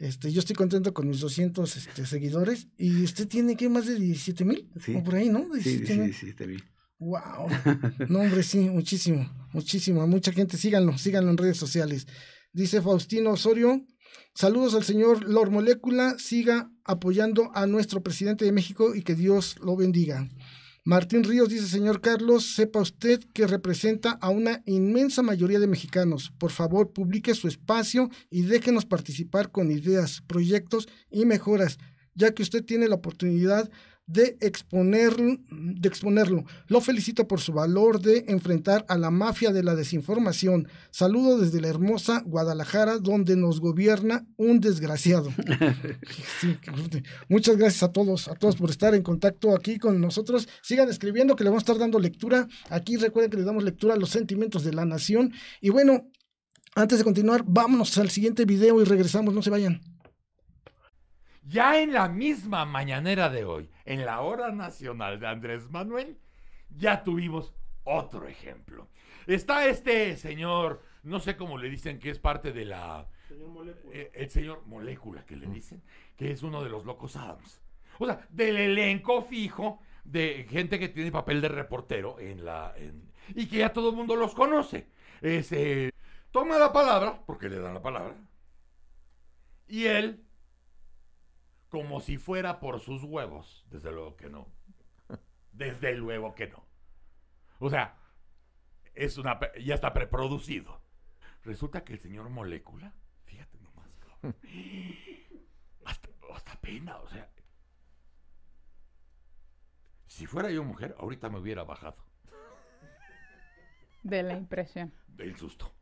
este, yo estoy contento con mis 200 este, seguidores y usted tiene que más de 17 mil, o por ahí, ¿no? 17, mil. ¡Wow! No, hombre, sí, muchísimo, muchísimo. Mucha gente, síganlo, síganlo en redes sociales. Dice Faustino Osorio, saludos al señor Lord Molécula, siga apoyando a nuestro presidente de México y que Dios lo bendiga. Martín Ríos dice, señor Carlos, sepa usted que representa a una inmensa mayoría de mexicanos. Por favor, publique su espacio y déjenos participar con ideas, proyectos y mejoras, ya que usted tiene la oportunidad de, de exponerlo. Lo felicito por su valor de enfrentar a la mafia de la desinformación. Saludo desde la hermosa Guadalajara, donde nos gobierna un desgraciado. muchas gracias a todos, a todos por estar en contacto aquí con nosotros. Sigan escribiendo que le vamos a estar dando lectura. Aquí recuerden que le damos lectura a los sentimientos de la nación. Y bueno, antes de continuar, vámonos al siguiente video y regresamos, no se vayan. Ya en la misma mañanera de hoy, en la hora nacional de Andrés Manuel, ya tuvimos otro ejemplo. Está este señor, no sé cómo le dicen que es parte de la... Eh, el señor Molécula, que le dicen, que es uno de los locos Adams. O sea, del elenco fijo de gente que tiene papel de reportero en la... y que ya todo el mundo los conoce. Ese toma la palabra, porque le dan la palabra, y él como si fuera por sus huevos. Desde luego que no. Desde luego que no. O sea, es una, ya está preproducido. Resulta que el señor Molécula, fíjate nomás, Hasta, pena, o sea. Si fuera yo mujer, ahorita me hubiera bajado. De la impresión. Del susto.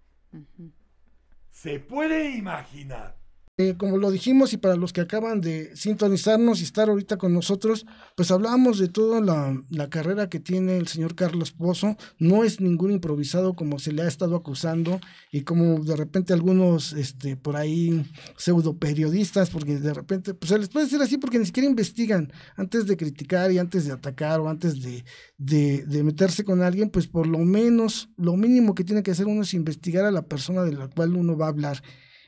Se puede imaginar eh, como lo dijimos y para los que acaban de sintonizarnos y estar ahorita con nosotros, pues hablábamos de toda la, carrera que tiene el señor Carlos Pozo. No es ningún improvisado como se le ha estado acusando y como de repente algunos este, por ahí pseudo periodistas, porque de repente, pues se les puede decir así porque ni siquiera investigan antes de criticar y antes de atacar o antes de meterse con alguien, pues por lo menos, lo mínimo que tiene que hacer uno es investigar a la persona de la cual uno va a hablar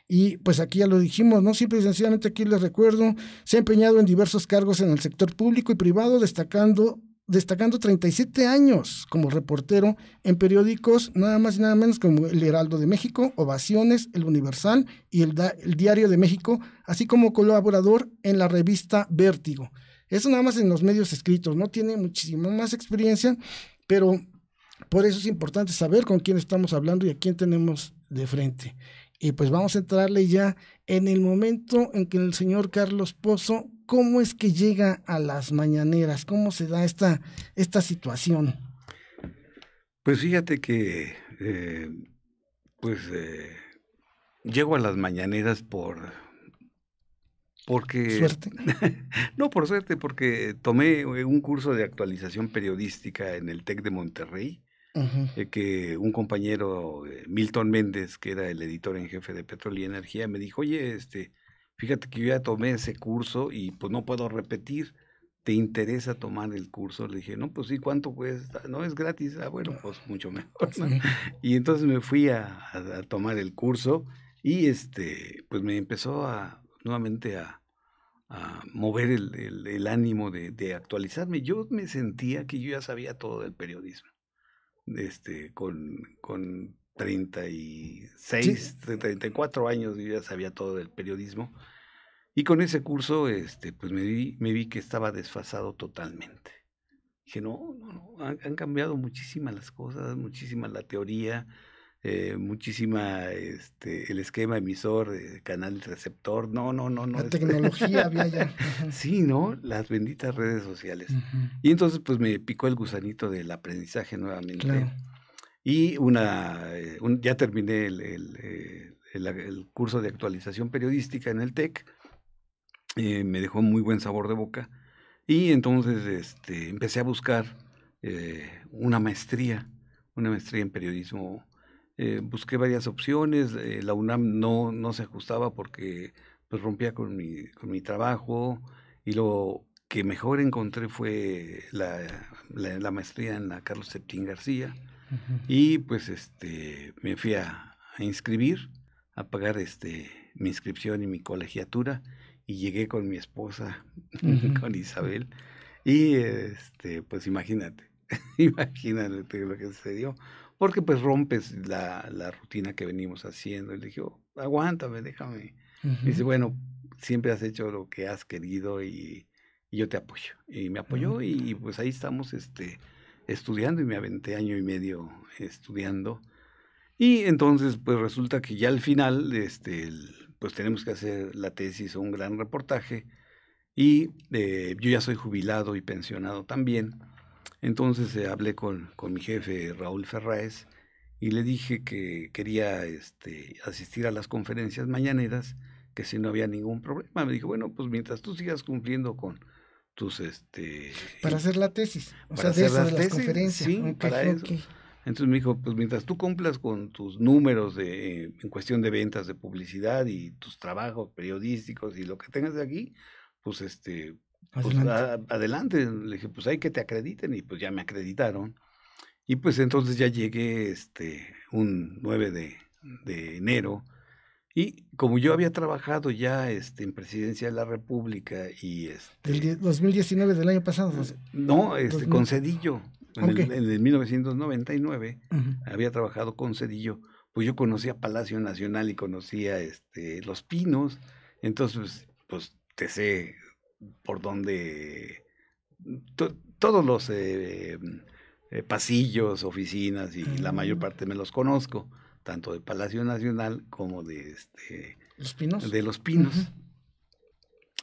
y pues aquí ya lo dijimos, ¿no? siempre y sencillamente aquí les recuerdo, se ha empeñado en diversos cargos en el sector público y privado, destacando destacando 37 años como reportero en periódicos nada más y nada menos como El Heraldo de México, Ovaciones, El Universal y el, el, Diario de México, así como colaborador en la revista Vértigo. Eso nada más en los medios escritos, no tiene muchísima más experiencia, pero por eso es importante saber con quién estamos hablando y a quién tenemos de frente. Y pues vamos a entrarle ya en el momento en que el señor Carlos Pozo, ¿cómo es que llega a las mañaneras? ¿Cómo se da esta, esta situación? Pues fíjate que, eh, pues, eh, llego a las mañaneras por... Porque... Suerte. no, por suerte, porque tomé eh, un curso de actualización periodística en el TEC de Monterrey eh, que un compañero, eh, Milton Méndez, que era el editor en jefe de Petróleo y Energía, me dijo, oye, este, fíjate que yo ya tomé ese curso y pues no puedo repetir. ¿Te interesa tomar el curso? Le dije, no, pues sí, ¿cuánto cuesta? No, es gratis. Ah, bueno, pues mucho mejor. Y entonces me fui a, tomar el curso y este, pues me empezó a, nuevamente a, mover el, ánimo de, de, actualizarme. Yo me sentía que yo ya sabía todo del periodismo este, con, con 36, 34 años, ya sabía todo del periodismo. Y con ese curso, este, pues me vi, que estaba desfasado totalmente. Dije, no, no, han, han cambiado muchísimas las cosas, muchísima la teoría, eh, muchísima, este, el esquema emisor, eh, canal receptor, no, no, no, no. La este tecnología había ya. sí, ¿no? Las benditas redes sociales. Y entonces pues me picó el gusanito del aprendizaje nuevamente. Y una, eh, ya terminé el, el, curso de actualización periodística en el TEC, me dejó muy buen sabor de boca. Y entonces este, empecé a buscar una maestría, una maestría en periodismo eh, busqué varias opciones, eh, la UNAM no, no se ajustaba porque pues rompía con mi, con mi trabajo y lo que mejor encontré fue la, la, maestría en la Carlos Septín García y pues este me fui a, inscribir, a pagar este mi inscripción y mi colegiatura y llegué con mi esposa, con Isabel y este pues imagínate, imagínate lo que sucedió porque pues rompes la, la rutina que venimos haciendo. Y le dije, oh, aguántame, déjame. Y Dice, bueno, siempre has hecho lo que has querido y, yo te apoyo. Y me apoyó y, mm. pues ahí estamos este, estudiando y me aventé año y medio estudiando. Y entonces pues resulta que ya al final este, pues tenemos que hacer la tesis o un gran reportaje. Y eh, yo ya soy jubilado y pensionado también. Entonces eh, hablé con, mi jefe Raúl Ferráez y le dije que quería este, asistir a las conferencias mañaneras, que si no había ningún problema. Me dijo, bueno, pues mientras tú sigas cumpliendo con tus... este Para hacer la tesis, o sea, de esas las conferencias. para eso. Entonces me dijo, pues mientras tú cumplas con tus números de, eh, en cuestión de ventas de publicidad y tus trabajos periodísticos y lo que tengas de aquí, pues este, pues, adelante. Le dije, pues hay que te acrediten y pues ya me acreditaron. Y pues entonces ya llegué este, un 9 de, enero. Y como yo había trabajado ya este, en Presidencia de la República y... Este, ¿Del 2019 del año pasado? No, este, con Cedillo. En, el, 1999 había trabajado con Cedillo. Pues yo conocía Palacio Nacional y conocía este, Los Pinos. Entonces, pues te sé por donde todos los eh, eh, pasillos, oficinas y la mayor mm. parte me los conozco, tanto de Palacio Nacional como de este los pinos. De los pinos.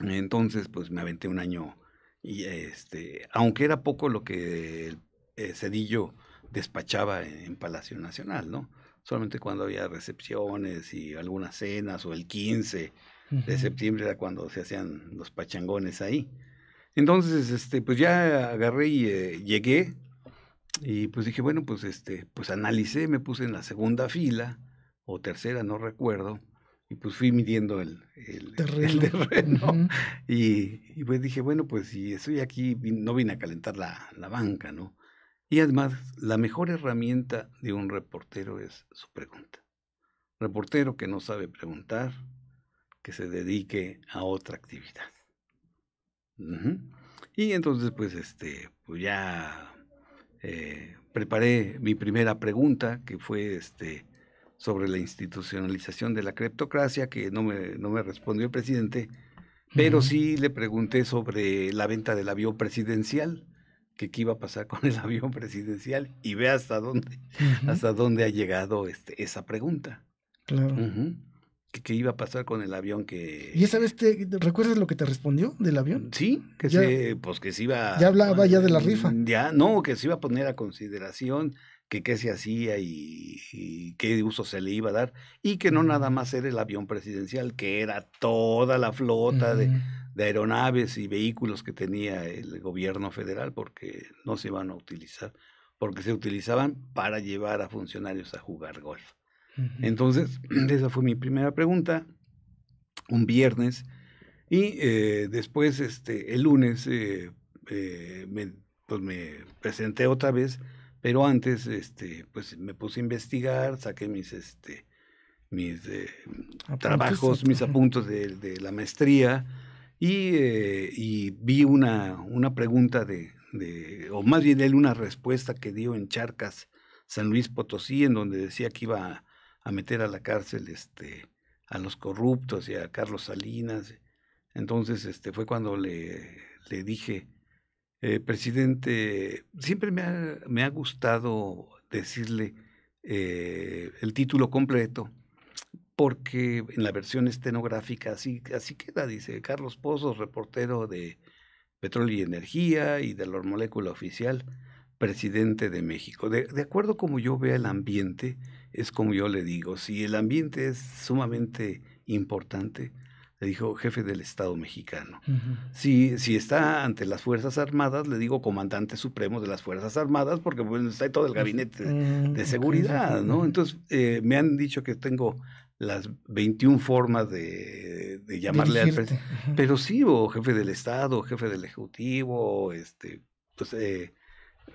Entonces, pues me aventé un año y este, aunque era poco lo que el eh, Cedillo despachaba en, Palacio Nacional, ¿no? Solamente cuando había recepciones y algunas cenas o el 15, de septiembre era cuando se hacían los pachangones ahí. Entonces, este, pues ya agarré y eh, llegué y pues dije, bueno, pues este, pues analicé, me puse en la segunda fila o tercera, no recuerdo, y pues fui midiendo el, el terreno, y, pues dije, bueno, pues si estoy aquí, no vine a calentar la, la banca, ¿no? Y además, la mejor herramienta de un reportero es su pregunta. Reportero que no sabe preguntar, que se dedique a otra actividad. Y entonces, pues, este, pues ya eh, preparé mi primera pregunta, que fue este, sobre la institucionalización de la criptocracia, que no me, no me respondió el presidente, pero sí le pregunté sobre la venta del avión presidencial, que qué iba a pasar con el avión presidencial, y ve hasta dónde, hasta dónde ha llegado este, esa pregunta. Claro que, iba a pasar con el avión que... ¿Y esa vez te recuerdas lo que te respondió del avión? Sí, que se, pues que se iba... Ya hablaba ya de la rifa. Ya, no, que se iba a poner a consideración que qué se hacía y, qué uso se le iba a dar, y que no nada mm. más era el avión presidencial, que era toda la flota de, de, aeronaves y vehículos que tenía el gobierno federal, porque no se iban a utilizar, porque se utilizaban para llevar a funcionarios a jugar golf. Entonces, esa fue mi primera pregunta, un viernes, y eh, después, este, el lunes, eh, eh, me, pues me presenté otra vez, pero antes, este, pues me puse a investigar, saqué mis, este, mis trabajos, mis apuntos de, la maestría, y, vi una, una pregunta de, o más bien él una respuesta que dio en Charcas, San Luis Potosí, en donde decía que iba a meter a la cárcel este, a los corruptos y a Carlos Salinas. Entonces este, fue cuando le, le dije, eh, presidente, siempre me ha, me ha gustado decirle eh, el título completo, porque en la versión estenográfica así, así queda, dice Carlos Pozos, reportero de Petróleo y Energía y de la molécula oficial, presidente de México. De, de acuerdo como yo vea el ambiente, es como yo le digo, si el ambiente es sumamente importante, le dijo jefe del Estado mexicano. si, si, está ante las Fuerzas Armadas, le digo comandante supremo de las Fuerzas Armadas, porque bueno, está todo el gabinete mm, de seguridad, ¿no? Entonces, eh, me han dicho que tengo las 21 formas de, llamarle al presidente. Pero sí, o jefe del Estado, jefe del Ejecutivo, este, pues, eh,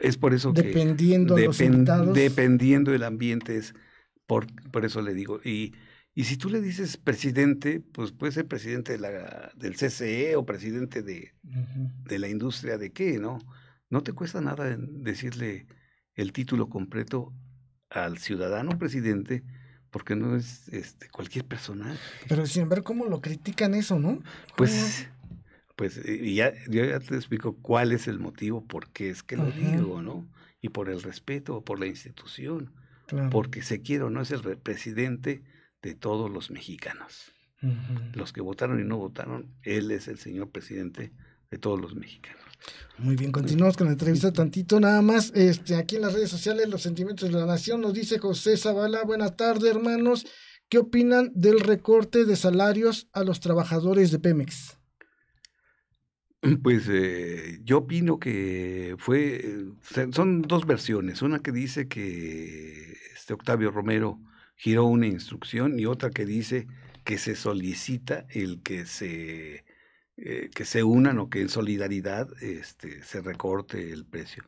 es por eso que... Dependiendo de los Dependiendo del ambiente es por, por eso le digo. Y, y si tú le dices presidente, pues puede ser presidente de la, del CCE o presidente de, la industria de qué, ¿no? No te cuesta nada decirle el título completo al ciudadano presidente porque no es este, cualquier persona. Pero sin ver cómo lo critican eso, ¿no? Pues, pues ya, yo ya te explico cuál es el motivo por qué es que lo digo, ¿no? Y por el respeto, por la institución porque se quiere no es el presidente de todos los mexicanos. Los que votaron y no votaron, él es el señor presidente de todos los mexicanos. Muy bien, continuamos con la entrevista tantito nada más. Este, aquí en las redes sociales, Los Sentimientos de la Nación, nos dice José Zavala, buenas tardes hermanos, ¿qué opinan del recorte de salarios a los trabajadores de Pemex? Pues eh, yo opino que fue, son dos versiones, una que dice que este Octavio Romero giró una instrucción y otra que dice que se solicita el que se, eh, que se unan o que en solidaridad este, se recorte el precio.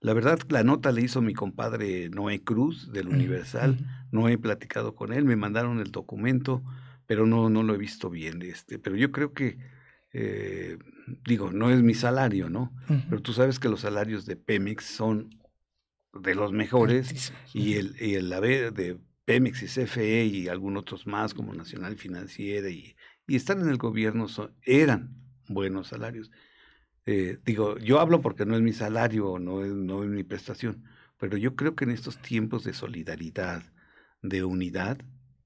La verdad, la nota le hizo mi compadre Noé Cruz del Universal, no he platicado con él, me mandaron el documento, pero no, no lo he visto bien. Este, pero yo creo que eh, digo, no es mi salario, ¿no? Pero tú sabes que los salarios de Pemex son de los mejores y el, y de Pemex y CFE y algunos otros más como Nacional Financiera y, están en el gobierno eran buenos salarios. Eh, digo, yo hablo porque no es mi salario, no no es mi prestación, pero yo creo que en estos tiempos de solidaridad, de unidad,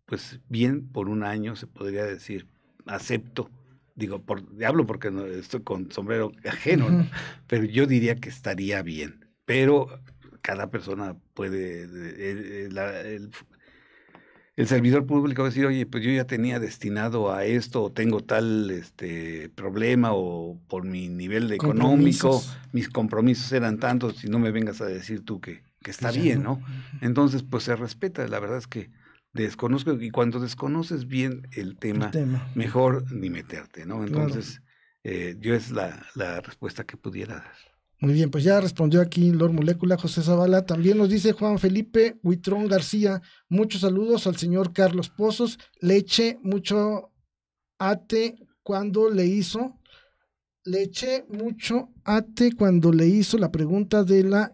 pues bien por un año se podría decir, acepto digo, por, hablo porque no, estoy con sombrero ajeno, pero yo diría que estaría bien. Pero cada persona puede, eh, eh, el, el, servidor público va a decir, oye, pues yo ya tenía destinado a esto, o tengo tal este problema, o por mi nivel económico, mis compromisos eran tantos, si no me vengas a decir tú que, que está bien, ¿no? Entonces, pues se respeta, la verdad es que desconozco y cuando desconoces bien el tema, mejor ni meterte, ¿no? Entonces, eh, yo es la, la respuesta que pudiera dar. Muy bien, pues ya respondió aquí Lord Molécula José Zavala. También nos dice Juan Felipe Huitrón García. Muchos saludos al señor Carlos Pozos. Leche, mucho ate cuando le hizo. Leche, mucho ate cuando le hizo la pregunta de la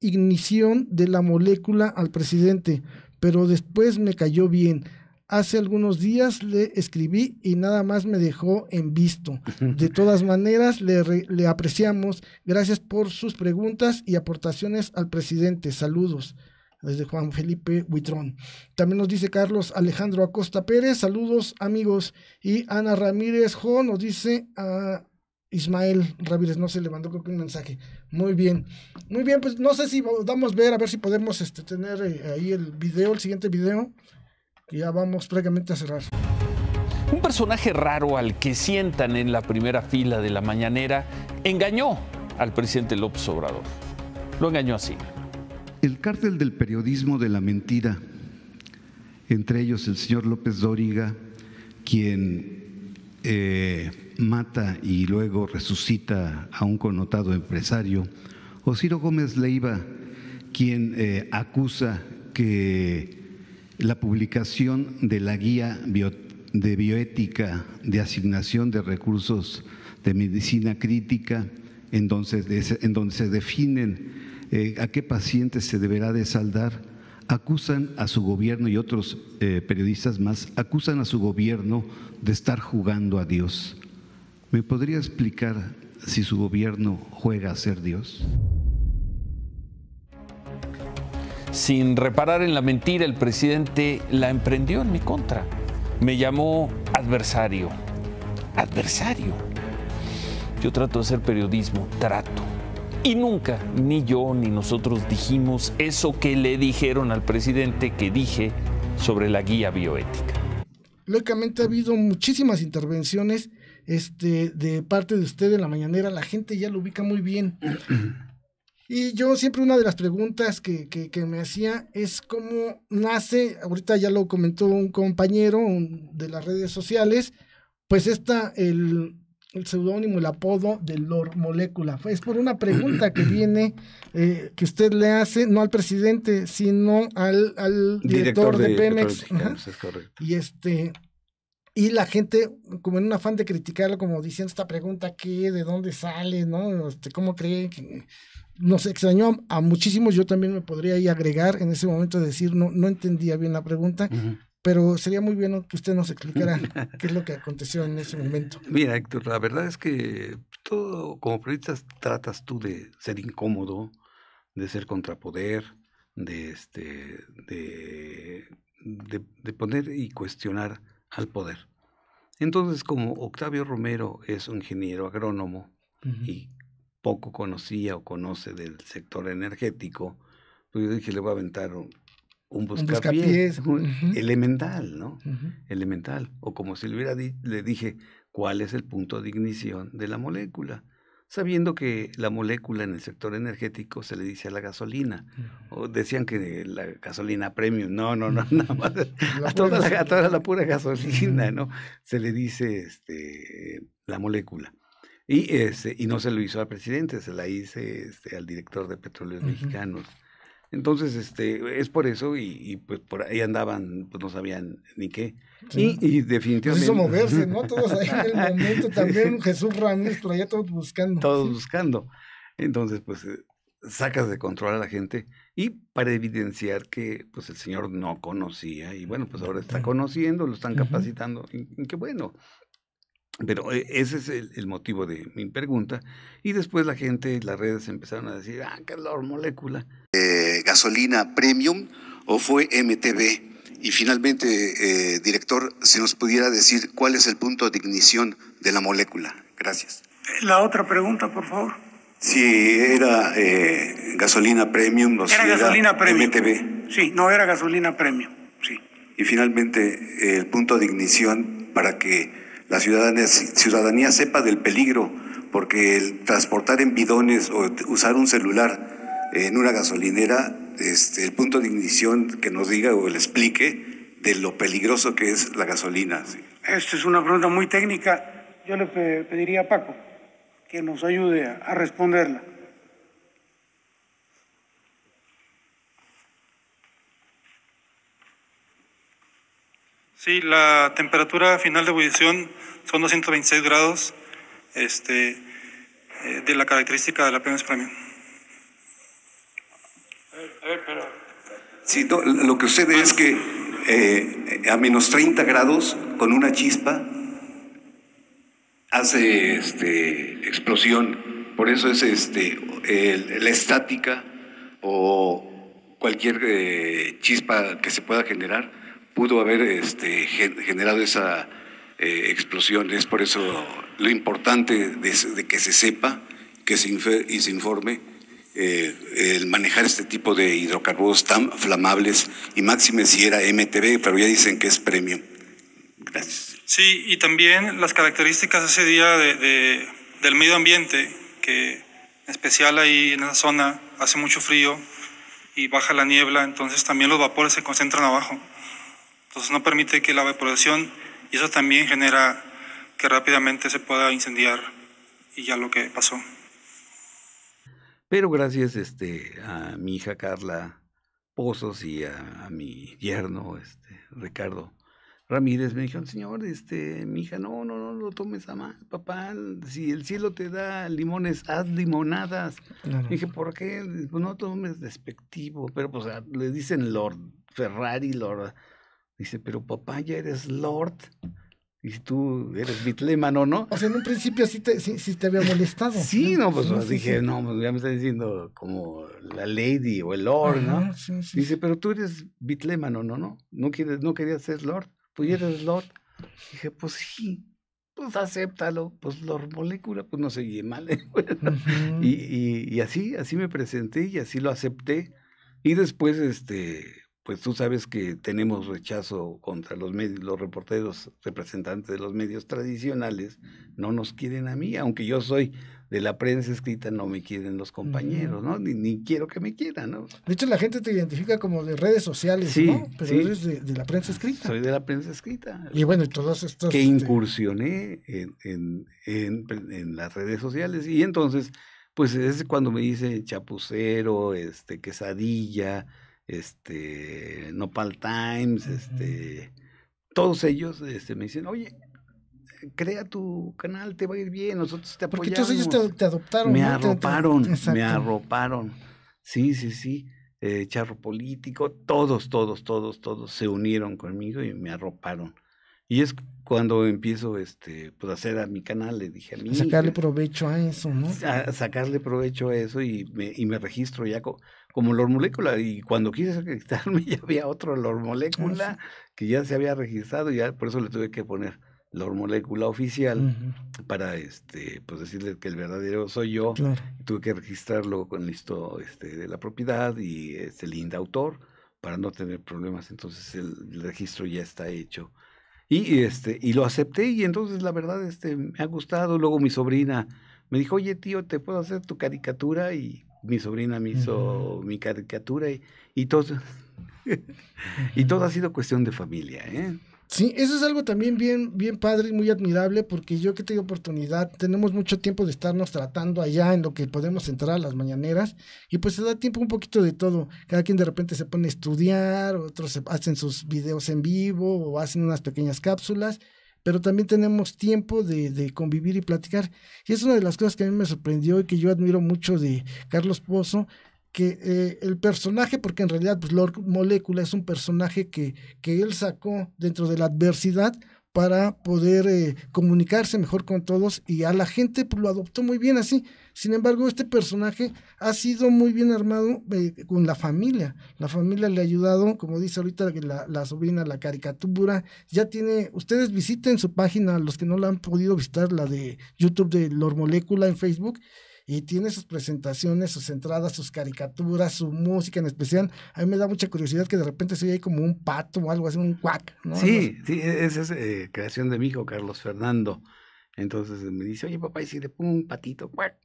ignición de la molécula al presidente pero después me cayó bien. Hace algunos días le escribí y nada más me dejó en visto. De todas maneras, le, apreciamos. Gracias por sus preguntas y aportaciones al presidente. Saludos desde Juan Felipe Huitrón. También nos dice Carlos Alejandro Acosta Pérez, saludos amigos. Y Ana Ramírez Jo nos dice, ah, Ismael Ramírez, no se le mandó creo un mensaje. Muy bien. Muy bien, pues no sé si vamos a ver, a ver si podemos este, tener eh, ahí el video, el siguiente video. Y ya vamos prácticamente a cerrar. Un personaje raro al que sientan en la primera fila de la mañanera engañó al presidente López Obrador. Lo engañó así. El cártel del periodismo de la mentira, entre ellos el señor López Dóriga, quien eh, mata y luego resucita a un connotado empresario, o Gómez Leiva, quien eh, acusa que la publicación de la guía de bioética de asignación de recursos de medicina crítica, en donde, en donde se definen eh, a qué pacientes se deberá de saldar, acusan a su gobierno y otros eh, periodistas más, acusan a su gobierno de estar jugando a Dios. ¿Me podría explicar si su gobierno juega a ser Dios? Sin reparar en la mentira, el presidente la emprendió en mi contra. Me llamó adversario. Adversario. Yo trato de hacer periodismo, trato y nunca, ni yo ni nosotros dijimos eso que le dijeron al presidente que dije sobre la guía bioética. Lógicamente ha habido muchísimas intervenciones este, de parte de usted en la mañanera, la gente ya lo ubica muy bien. Y yo siempre una de las preguntas que, me hacía es cómo nace, ahorita ya lo comentó un compañero de las redes sociales, pues esta, el, el seudónimo, el apodo de Lord Molécula. Es por una pregunta que viene, eh, que usted le hace, no al presidente, sino al, director, de, Pemex. y este, y la gente, como en un afán de criticarlo, como diciendo esta pregunta, ¿qué? ¿De dónde sale? ¿No? Este, ¿Cómo cree que nos extrañó a, muchísimos? Yo también me podría ahí agregar en ese momento decir, no, no entendía bien la pregunta pero sería muy bien que usted nos explicara qué es lo que aconteció en ese momento. Mira, Héctor, la verdad es que todo como periodista tratas tú de ser incómodo, de ser contrapoder, de este de, de, poner y cuestionar al poder. Entonces, como Octavio Romero es un ingeniero agrónomo y poco conocía o conoce del sector energético, pues yo dije, le voy a aventar un un buscapié, elemental, ¿no? Elemental. O como si le, hubiera le dije, ¿cuál es el punto de ignición de la molécula? Sabiendo que la molécula en el sector energético se le dice a la gasolina. O decían que la gasolina premium, no, no, no, nada más. a, toda la, la, pura gasolina, ¿no? Se le dice este, la molécula. Y, este, y no se lo hizo al presidente, se la hice este, al director de Petróleos Mexicanos entonces, este, es por eso y, pues por ahí andaban, pues no sabían ni qué. Y, y, definitivamente. Pues hizo moverse, ¿no? Todos ahí en el momento también, Jesús Ramírez, por todos buscando. Todos buscando. Entonces, pues eh, sacas de control a la gente y para evidenciar que pues el señor no conocía y bueno, pues ahora está conociendo, lo están capacitando, qué bueno, pero eh, ese es el, motivo de mi pregunta. Y después la gente, las redes empezaron a decir, ah, la molécula. Eh, ¿Gasolina premium o fue MTB? Y finalmente, eh, director, si nos pudiera decir cuál es el punto de ignición de la molécula. Gracias. La otra pregunta, por favor. Si era gasolina premium o era si gasolina premium. MTB. Sí, no era gasolina premium, sí. Y finalmente, el punto de ignición para que la ciudadanía, sepa del peligro, porque el transportar en bidones o usar un celular en una gasolinera, este, el punto de ignición que nos diga o le explique de lo peligroso que es la gasolina. Esta es una pregunta muy técnica. Yo le pediría a Paco que nos ayude a responderla. Sí, la temperatura final de ebullición son 226 grados este, eh, de la característica de la Pemex Premium. A ver, pero... Sí, lo que sucede es que eh, a menos 30 grados, con una chispa, hace este, explosión. Por eso es este, la estática o cualquier eh, chispa que se pueda generar pudo haber este, generado esa eh, explosión. Es por eso lo importante de, que se sepa, que se, y se informe, eh, el manejar este tipo de hidrocarburos tan flamables y máxime si era MTB, pero ya dicen que es premium. Gracias. Sí, y también las características ese día del medio ambiente, que en especial ahí en esa zona hace mucho frío y baja la niebla, entonces también los vapores se concentran abajo. Entonces no permite que la evaporación, y eso también genera que rápidamente se pueda incendiar y ya lo que pasó. Pero gracias este, a mi hija Carla Pozos y a, mi yerno este, Ricardo Ramírez me dijeron, señor, este, mi hija, no, no, no lo tomes a más, papá, si el cielo te da limones, haz limonadas. Dije, ¿por qué? Pues no tomes despectivo, pero pues le dicen Lord Ferrari, Lord Dice, pero papá, ya eres Lord. Y tú eres o ¿no? O sea, en un principio sí te, había molestado. sí, no, pues, pues dije, no, pues, ya me está diciendo como la lady o el lord, ¿no? Dice, pero tú eres o ¿no? No, no, quieres, no querías ser lord, pues ya eres lord. Dije, pues sí, pues acéptalo, pues lord molécula, pues no sé, mal. ¿eh? y, y, y así, así me presenté y así lo acepté. Y después, este, pues tú sabes que tenemos rechazo contra los medios, los reporteros representantes de los medios tradicionales, no nos quieren a mí, aunque yo soy de la prensa escrita, no me quieren los compañeros, ¿no? Ni, quiero que me quieran, ¿no? De hecho, la gente te identifica como de redes sociales, sí, ¿no? Pero sí. eres de, la prensa ah, escrita. Soy de la prensa escrita. Y bueno, y todos estos... Que este incursioné en, pues, en las redes sociales y entonces, pues es cuando me dice chapucero, este, quesadilla este, Nopal Times, este, todos ellos este, me dicen, oye, crea tu canal, te va a ir bien, nosotros te apoyamos. todos ellos te, adoptaron. Me arroparon, me arroparon. Sí, sí, sí. Eh, charro político, todos, todos, todos, todos se unieron conmigo y me arroparon. Y es cuando empiezo este, pues, a hacer a mi canal, le dije a mí. Sacarle provecho a eso, ¿no? sacarle provecho a eso y me, y me registro ya como Lor Molecula. Y cuando quise registrarme ya había otro Lormolécula ah, que ya se había registrado ya por eso le tuve que poner Lormolécula oficial para este pues decirle que el verdadero soy yo tuve que registrarlo con listo este de la propiedad y este linda autor para no tener problemas entonces el registro ya está hecho y, este, y lo acepté y entonces la verdad este, me ha gustado. Luego mi sobrina me dijo, oye tío, ¿te puedo hacer tu caricatura? Y mi sobrina me hizo mm. mi caricatura y, y todo. y todo ha sido cuestión de familia, ¿eh? Sí, eso es algo también bien, bien padre y muy admirable, porque yo que tengo oportunidad, tenemos mucho tiempo de estarnos tratando allá en lo que podemos entrar a las mañaneras, y pues se da tiempo un poquito de todo. Cada quien de repente se pone a estudiar, otros hacen sus videos en vivo o hacen unas pequeñas cápsulas, pero también tenemos tiempo de, de convivir y platicar. Y es una de las cosas que a mí me sorprendió y que yo admiro mucho de Carlos Pozo, que eh, el personaje, porque en realidad pues, Lord Molecula es un personaje que, que él sacó dentro de la adversidad para poder eh, comunicarse mejor con todos y a la gente pues, lo adoptó muy bien así. Sin embargo, este personaje ha sido muy bien armado eh, con la familia. La familia le ha ayudado, como dice ahorita la, la, sobrina, la caricatura. Ya tiene, ustedes visiten su página, los que no la han podido visitar, la de YouTube de Lord Molecula en Facebook y tiene sus presentaciones, sus entradas, sus caricaturas, su música en especial. A mí me da mucha curiosidad que de repente soy ahí como un pato o algo así, un cuac. Sí, sí, esa es eh, creación de mi hijo, Carlos Fernando. Entonces eh, me dice, oye papá, y si le pongo un patito, cuac.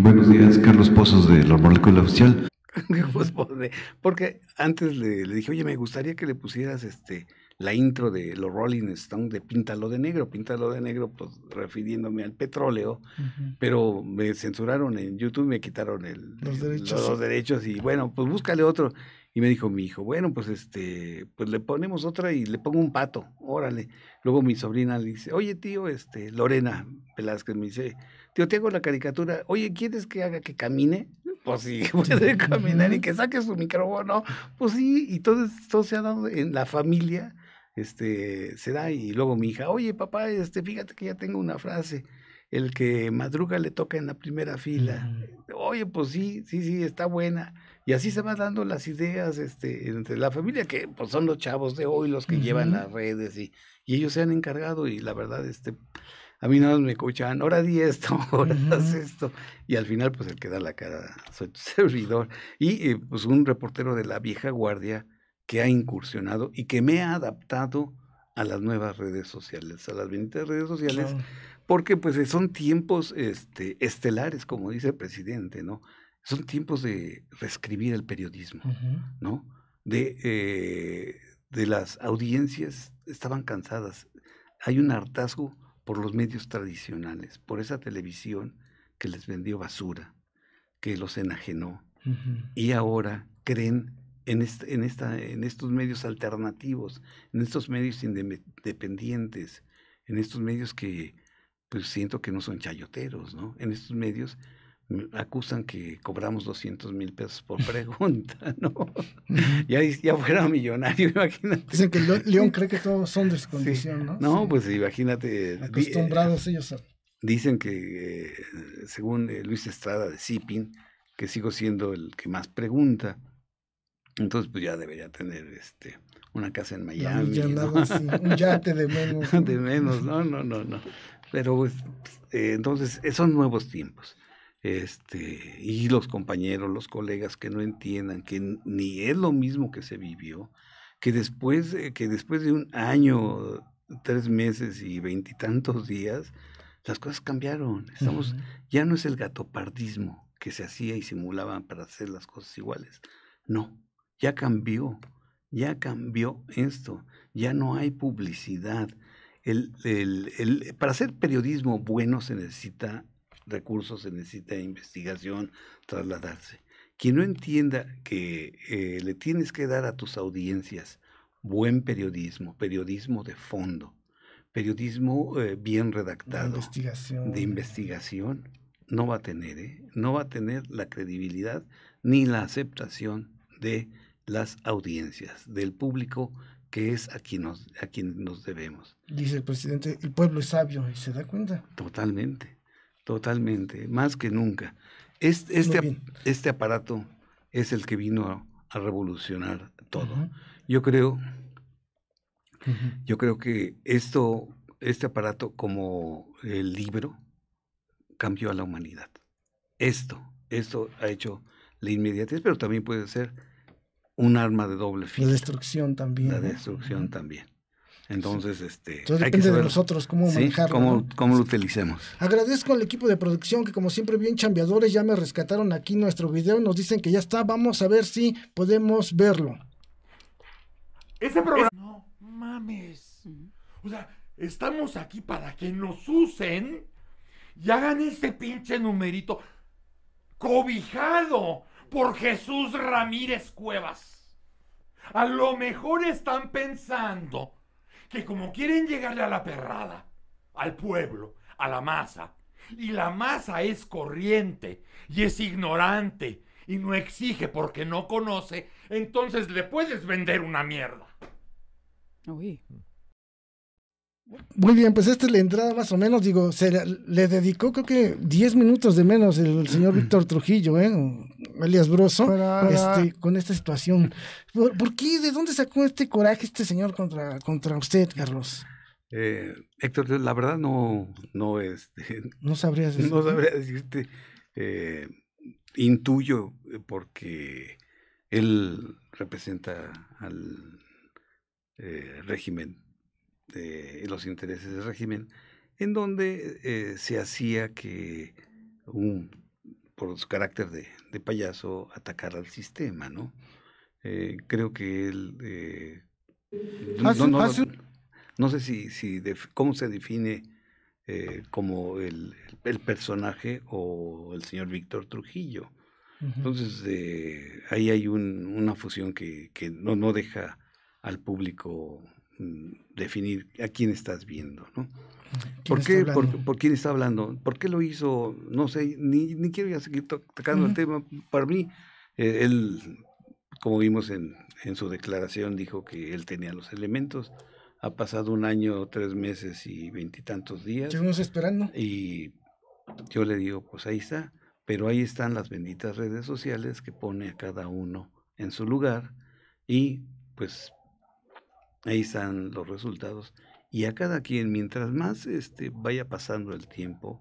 Buenos días, Carlos Pozos de La Molecula Oficial. porque antes le, dije, oye, me gustaría que le pusieras este la intro de los Rolling Stones de Píntalo de Negro, Píntalo de Negro, pues refiriéndome al petróleo, pero me censuraron en YouTube, me quitaron el, los, derechos. y bueno, pues búscale otro. Y me dijo mi hijo, bueno, pues este, pues le ponemos otra y le pongo un pato, órale. Luego mi sobrina le dice, oye tío, este, Lorena Velázquez me dice, tío, te hago la caricatura, oye, ¿quieres que haga que camine? pues sí, puede caminar y que saque su micrófono, pues sí, y todo, se ha dado en la familia, este, se da, y luego mi hija, oye papá, este, fíjate que ya tengo una frase, el que madruga le toca en la primera fila, mm. oye, pues sí, sí, sí, está buena, y así se van dando las ideas, este, entre la familia, que pues son los chavos de hoy los que llevan las redes, y, y ellos se han encargado, y la verdad, este a mí nada me escuchan, ahora di esto, ahora esto. Y al final, pues el que da la cara, soy tu servidor. Y eh, pues un reportero de la vieja guardia que ha incursionado y que me ha adaptado a las nuevas redes sociales, a las 20 redes sociales, porque pues eh, son tiempos este, estelares, como dice el presidente, ¿no? Son tiempos de reescribir el periodismo, ¿no? De, eh, de las audiencias estaban cansadas. Hay un hartazgo por los medios tradicionales, por esa televisión que les vendió basura, que los enajenó. Y ahora creen en, en estos medios alternativos, en estos medios independientes, en estos medios que pues siento que no son chayoteros, ¿no? En estos medios acusan que cobramos 200 mil pesos por pregunta, ¿no? ya, fuera millonario, imagínate. Dicen que León cree que todos son de su condición, ¿no? No, pues imagínate. Acostumbrados eh, ellos son. Dicen que, eh, según eh, Luis Estrada de Sipin, que sigo siendo el que más pregunta, entonces pues ya debería tener este una casa en Miami. Un yate de menos. de menos, no, no, no, no. Pero pues, entonces son nuevos tiempos este, y los compañeros, los colegas que no entiendan que ni es lo mismo que se vivió, que después, eh, que después de un año, tres meses y veintitantos días, las cosas cambiaron. Estamos, ya no es el gatopardismo que se hacía y simulaban para hacer las cosas iguales. No, ya cambió, ya cambió esto, ya no hay publicidad. El, para hacer periodismo bueno se necesita recursos, se necesita investigación, trasladarse. Quien no entienda que eh, le tienes que dar a tus audiencias buen periodismo, periodismo de fondo, periodismo eh, bien redactado, de investigación. no va a tener, ¿eh? no va a tener la credibilidad ni la aceptación de las audiencias, del público que es a quien nos, a quien nos debemos. Dice el presidente, el pueblo es sabio y se da cuenta. Totalmente. Totalmente, más que nunca. Este, este, aparato es el que vino a, revolucionar todo. Yo creo, yo creo que esto, este aparato como el libro cambió a la humanidad. Esto, esto ha hecho la inmediatez, pero también puede ser un arma de doble filo. La destrucción también. La destrucción también. Entonces, este, depende de nosotros cómo manejarlo. Cómo, cómo, lo utilicemos. Agradezco al equipo de producción que como siempre bien chambeadores ya me rescataron aquí nuestro video, nos dicen que ya está, vamos a ver si podemos verlo. Ese programa... No mames. O sea, estamos aquí para que nos usen y hagan ese pinche numerito cobijado por Jesús Ramírez Cuevas. A lo mejor están pensando que como quieren llegarle a la perrada, al pueblo, a la masa, y la masa es corriente y es ignorante y no exige porque no conoce, entonces le puedes vender una mierda. Muy bien, pues esta es la entrada más o menos, digo, se le dedicó creo que 10 minutos de menos el señor Víctor Trujillo, ¿eh? alias Broso, este, con esta situación. ¿Por, qué? ¿De dónde sacó este coraje este señor contra, contra usted, Carlos? Eh, Héctor, la verdad no, no, este, no sabría decirte. Eh, intuyo porque él representa al eh, régimen de este, los intereses del régimen, en donde eh, se hacía que un, por su carácter de, payaso, atacar al sistema, ¿no? Eh, creo que él... Eh, no, sé si, si cómo se define como el, personaje o el señor Víctor Trujillo. Entonces, ahí hay una fusión que, que no, no deja al público Mm, definir a quién estás viendo, ¿no? ¿Por qué? Por, quién está hablando? ¿Por qué lo hizo? No sé, ni, ni quiero ya seguir tocando el tema. Para mí, eh, él, como vimos en, en, su declaración, dijo que él tenía los elementos. Ha pasado un año, tres meses y veintitantos días. Seguimos esperando. Y yo le digo, pues ahí está. Pero ahí están las benditas redes sociales que pone a cada uno en su lugar y pues Ahí están los resultados. Y a cada quien, mientras más este, vaya pasando el tiempo,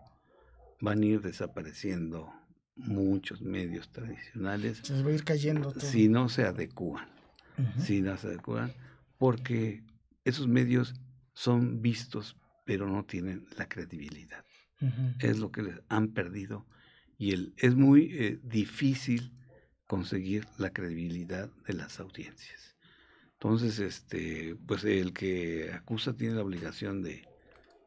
van a ir desapareciendo muchos medios tradicionales. Se va a ir cayendo Si no se adecúan. Si no se adecúan. Porque esos medios son vistos, pero no tienen la credibilidad. Es lo que les han perdido. Y es muy eh, difícil conseguir la credibilidad de las audiencias. Entonces, este, pues el que acusa tiene la obligación de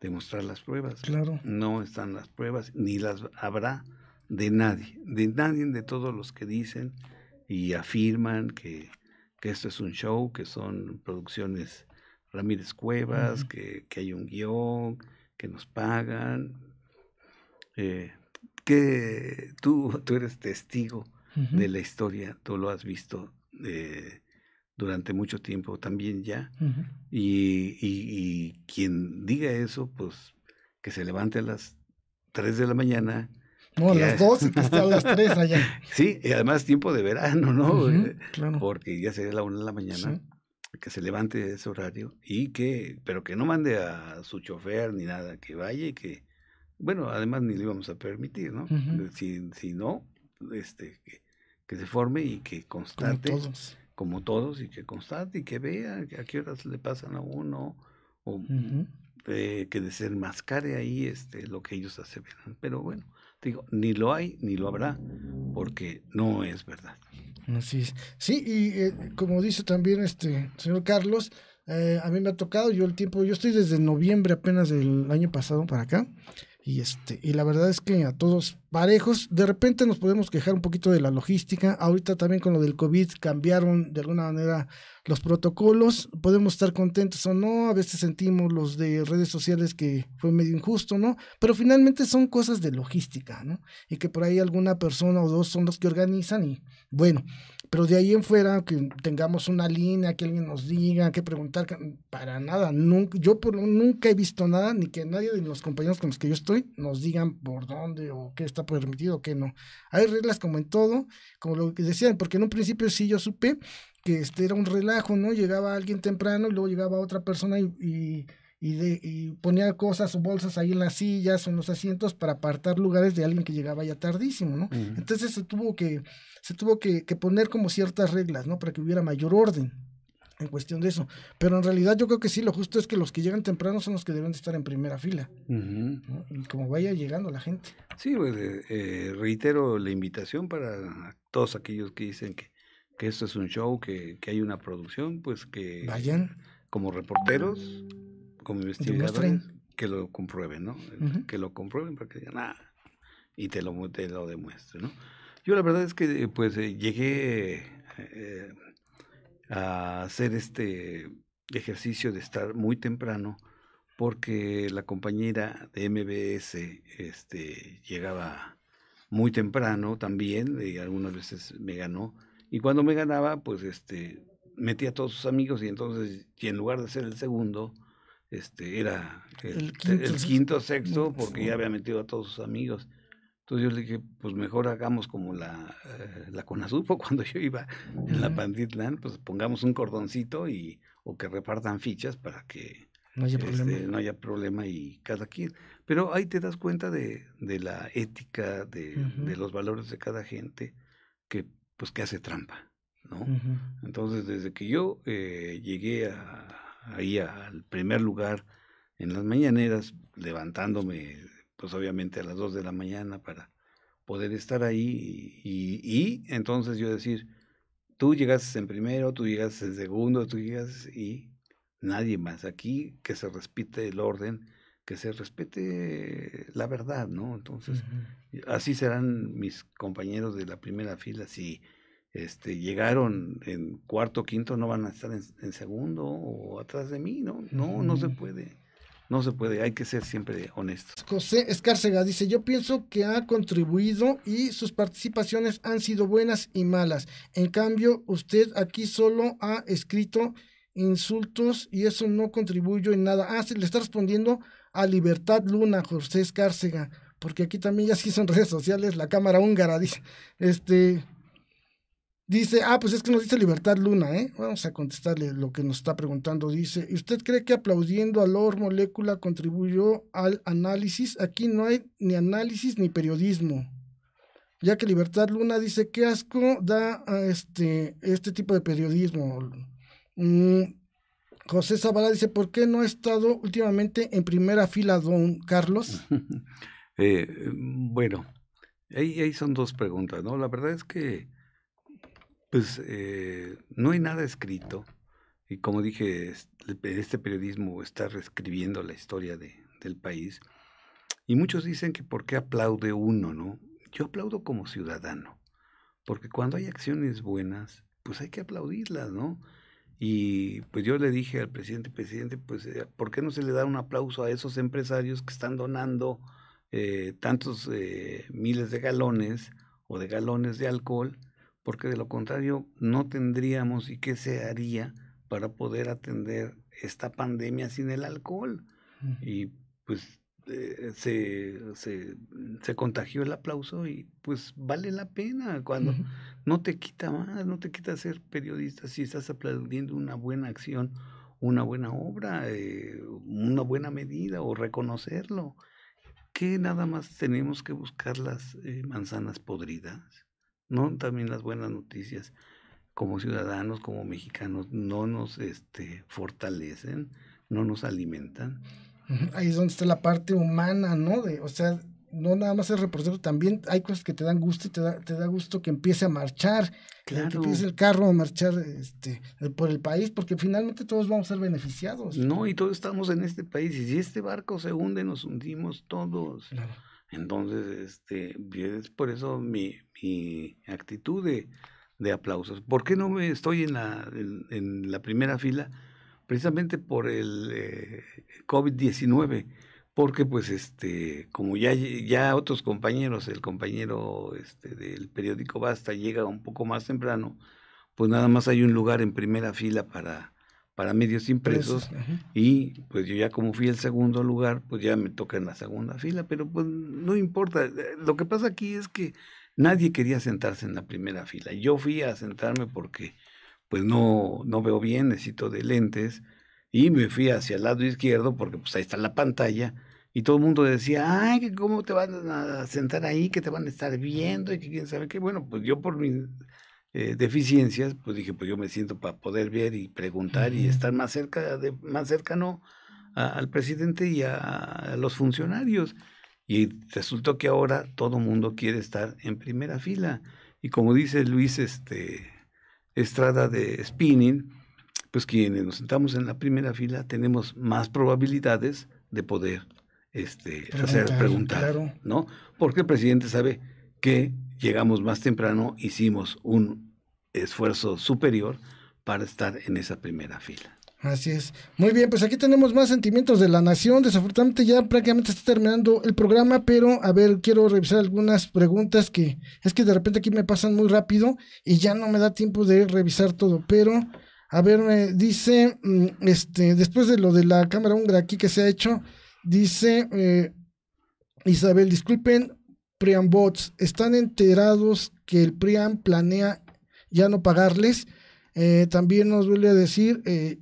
demostrar las pruebas. Claro. No están las pruebas, ni las habrá de nadie, de nadie de todos los que dicen y afirman que, esto es un show, que son producciones Ramírez Cuevas, que, hay un guión, que nos pagan, eh, que tú, tú eres testigo de la historia, tú lo has visto eh, durante mucho tiempo también ya. y, quien diga eso, pues que se levante a las 3 de la mañana. No, a las 2 y que esté las 3 allá. sí, y además tiempo de verano, ¿no? Porque ya sería la 1 de la mañana. que se levante ese horario y que, pero que no mande a su chofer ni nada, que vaya y que, bueno, además ni le íbamos a permitir, ¿no? si, si, no, este, que, se forme y que constate como todos, y que constate y que vea a qué horas le pasan a uno, o que eh, de ser que desenmascare ahí este, lo que ellos aseveran. Pero bueno, digo, ni lo hay ni lo habrá, porque no es verdad. Así es. Sí, y eh, como dice también este señor Carlos, eh, a mí me ha tocado yo el tiempo, yo estoy desde noviembre apenas del año pasado para acá, y, este, y la verdad es que a todos parejos, de repente nos podemos quejar un poquito de la logística. Ahorita también con lo del COVID cambiaron de alguna manera los protocolos. Podemos estar contentos o no. A veces sentimos los de redes sociales que fue medio injusto, ¿no? Pero finalmente son cosas de logística, ¿no? Y que por ahí alguna persona o dos son los que organizan y bueno, pero de ahí en fuera, que tengamos una línea, que alguien nos diga, que preguntar, para nada. Nunca, yo por, nunca he visto nada, ni que nadie de los compañeros con los que yo estoy nos digan por dónde o qué está permitido o qué no. Hay reglas como en todo, como lo que decían, porque en un principio sí yo supe que este era un relajo, ¿no? Llegaba alguien temprano y luego llegaba otra persona y y, de, y ponía cosas o bolsas ahí en las sillas o en los asientos para apartar lugares de alguien que llegaba ya tardísimo, ¿no? Entonces se tuvo que, se tuvo que, poner como ciertas reglas, ¿no? Para que hubiera mayor orden en cuestión de eso. Pero en realidad yo creo que sí, lo justo es que los que llegan temprano son los que deben de estar en primera fila. Y como vaya llegando la gente. Sí, eh, reitero la invitación para todos aquellos que dicen que, esto es un show, que, que hay una producción, pues que... Vayan. Como reporteros, como investigador que lo comprueben, ¿no? Que lo comprueben para que digan, ah, y te lo, te lo demuestre, ¿no? Yo la verdad es que eh, pues eh, llegué eh, a hacer este ejercicio de estar muy temprano porque la compañera de MBS este, llegaba muy temprano también, y algunas veces me ganó, y cuando me ganaba, pues este, metía a todos sus amigos y entonces, en lugar de ser el segundo, este, era el, quinto, sexto, mm, porque ya había metido a todos sus amigos. Entonces yo le dije, pues mejor hagamos como la, eh, la cuando yo iba en la Panditlán, pues pongamos un cordoncito y, o que repartan fichas para que no haya, problema. Este, no haya problema y cada quien. Pero ahí te das cuenta de, de la ética, de, de, los valores de cada gente que, pues, que hace trampa, ¿no? Entonces, desde que yo eh, llegué a, ahí al primer lugar en las mañaneras, levantándome pues obviamente a las 2 de la mañana para poder estar ahí y, entonces yo decir, tú llegas en primero, tú llegas en segundo, tú llegaste y nadie más. Aquí que se respete el orden, que se respete la verdad, ¿no? Entonces, así serán mis compañeros de la primera fila si este, llegaron en cuarto, quinto, no van a estar en, segundo o atrás de mí, ¿no? No, no se mm. puede. No se puede, hay que ser siempre honestos. José Escárcega dice, yo pienso que ha contribuido y sus participaciones han sido buenas y malas. En cambio, usted aquí solo ha escrito insultos y eso no contribuyó en nada. Ah, sí, le está respondiendo a Libertad Luna, José Escárcega, porque aquí también ya sí son redes sociales la cámara húngara, dice. Este, Dice, ah, pues es que nos dice Libertad Luna, ¿eh? Vamos a contestarle lo que nos está preguntando. Dice, y ¿usted cree que aplaudiendo a Lord Molécula contribuyó al análisis? Aquí no hay ni análisis ni periodismo. Ya que Libertad Luna dice, qué asco da a este, este tipo de periodismo. Mm, José Zavala dice, ¿por qué no ha estado últimamente en primera fila, don Carlos? Eh, bueno, ahí, ahí son dos preguntas, ¿no? La verdad es que pues eh, no hay nada escrito. Y como dije, este periodismo está reescribiendo la historia del país. Y muchos dicen que por qué aplaude uno, ¿no? Yo aplaudo como ciudadano, porque cuando hay acciones buenas, pues hay que aplaudirlas, ¿no? Y pues yo le dije al presidente, presidente, pues eh, ¿por qué no se le da un aplauso a esos empresarios que están donando eh, tantos miles de galones o de galones de alcohol porque de lo contrario no tendríamos y qué se haría para poder atender esta pandemia sin el alcohol. Y pues eh, se, contagió el aplauso y pues vale la pena cuando no te quita más, no te quita ser periodista si estás aplaudiendo una buena acción, una buena obra, eh, una buena medida o reconocerlo. Que nada más tenemos que buscar las eh, manzanas podridas. ¿no? También las buenas noticias como ciudadanos, como mexicanos, no nos este, fortalecen, no nos alimentan. Ahí es donde está la parte humana, ¿no? De, o sea, no nada más es reportero, también hay cosas que te dan gusto y te da, gusto que empiece a marchar, claro. que empiece el carro a marchar este, por el país, porque finalmente todos vamos a ser beneficiados. No, y todos estamos en este país, y si este barco se hunde, nos hundimos todos. Entonces, este, es por eso mi, actitud de, aplausos. ¿Por qué no me estoy en la, la primera fila? Precisamente por el eh, COVID-19, porque pues este, como ya, ya otros compañeros, el compañero este, del periódico Basta llega un poco más temprano, pues nada más hay un lugar en primera fila para, para medios impresos y pues yo ya como fui el segundo lugar, pues ya me toca en la segunda fila, pero pues no importa. Lo que pasa aquí es que nadie quería sentarse en la primera fila. Yo fui a sentarme porque pues no, no veo bien, necesito de lentes y me fui hacia el lado izquierdo porque pues ahí está la pantalla y todo el mundo decía, ay, cómo te van a sentar ahí, que te van a estar viendo y que quién sabe qué. Bueno, pues yo por mi eh, deficiencias, pues dije, pues yo me siento para poder ver y preguntar y estar más cerca de, más cercano al presidente y a, los funcionarios. Y resultó que ahora todo mundo quiere estar en primera fila. Y como dice Luis este, Estrada de Spinning, pues quienes nos sentamos en la primera fila tenemos más probabilidades de poder este, hacer preguntar, ¿no? Porque el presidente sabe que llegamos más temprano, hicimos un esfuerzo superior para estar en esa primera fila. Así es. Muy bien, pues aquí tenemos más sentimientos de la nación. Desafortunadamente ya prácticamente está terminando el programa, pero a ver, quiero revisar algunas preguntas que es que de repente aquí me pasan muy rápido y ya no me da tiempo de revisar todo, pero a ver, me dice, mm, este, después de lo de la cámara húngara aquí que se ha hecho, dice eh, Isabel, disculpen, bots ¿están enterados que el Priam planea ya no pagarles. Eh, también nos vuelve a decir, eh,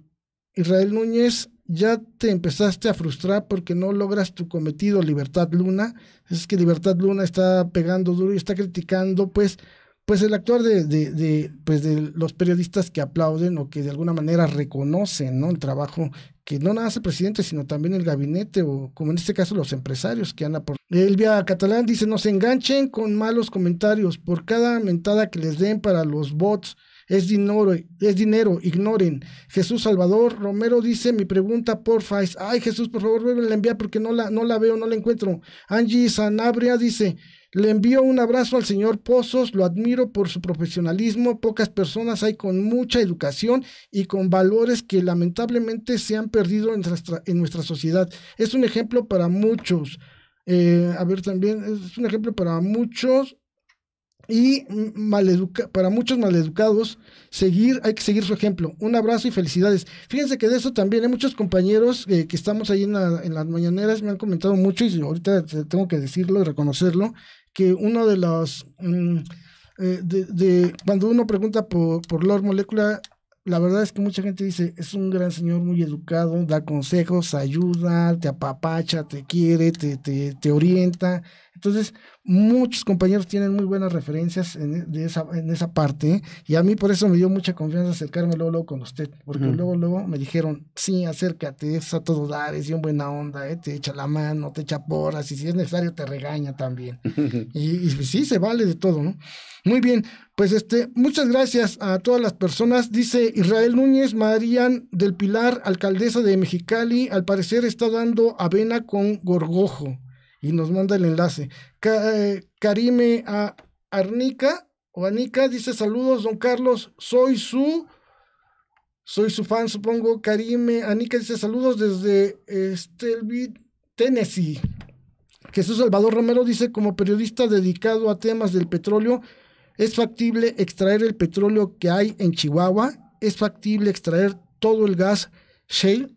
Israel Núñez, ya te empezaste a frustrar porque no logras tu cometido, Libertad Luna. Es que Libertad Luna está pegando duro y está criticando pues pues el actuar de, pues de los periodistas que aplauden o que de alguna manera reconocen ¿no? el trabajo que no nada hace el presidente, sino también el gabinete o como en este caso los empresarios que andan por... Elvia Catalán dice, no se enganchen con malos comentarios, por cada mentada que les den para los bots es dinero, es dinero, ignoren. Jesús Salvador Romero dice, mi pregunta porfa es, ay Jesús, por favor, vuelven a enviar porque no la, no la veo, no la encuentro. Angie Sanabria dice, le envío un abrazo al señor Pozos, lo admiro por su profesionalismo, pocas personas hay con mucha educación y con valores que lamentablemente se han perdido en nuestra, sociedad. Es un ejemplo para muchos. Eh, a ver, también es un ejemplo para muchos y maleduca para muchos maleducados, seguir, hay que seguir su ejemplo. Un abrazo y felicidades. Fíjense que de eso también hay muchos compañeros eh, que estamos ahí en, las mañaneras, me han comentado mucho y ahorita tengo que decirlo y reconocerlo, que uno de los... Mm, eh, de, cuando uno pregunta por, por Lord Molecula, la verdad es que mucha gente dice, es un gran señor muy educado, da consejos, ayuda, te apapacha, te quiere, te, te, orienta. Entonces, muchos compañeros tienen muy buenas referencias en, e, de esa, en esa parte. Y a mí por eso me dio mucha confianza acercarme luego, con usted, porque luego, luego me dijeron, sí, acércate, es a todo dar, es bien buena onda, eh, te echa la mano, te echa porras, y si es necesario te regaña también. y, y pues sí, se vale de todo, ¿no? Muy bien, pues este, muchas gracias a todas las personas. Dice Israel Núñez, Marían del Pilar, alcaldesa de Mexicali, al parecer está dando avena con gorgojo. Y nos manda el enlace. Eh, Karime a Arnica o Anica dice saludos, don Carlos. Soy su soy su fan, supongo. Karime Anica dice saludos desde Stelby, Tennessee. Jesús Salvador Romero dice, como periodista dedicado a temas del petróleo, ¿Es factible extraer el petróleo que hay en Chihuahua? ¿Es factible extraer todo el gas shale?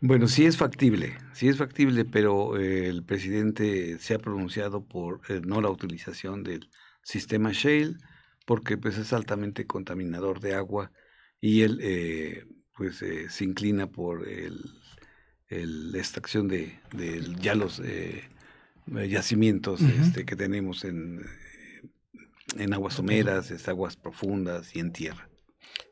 Bueno, sí es factible, sí es factible, pero eh, el presidente se ha pronunciado por eh, no la utilización del sistema shale porque pues es altamente contaminador de agua y él eh, pues se inclina por el, la extracción de, ya los yacimientos este, que tenemos en, en aguas someras, en aguas profundas y en tierra.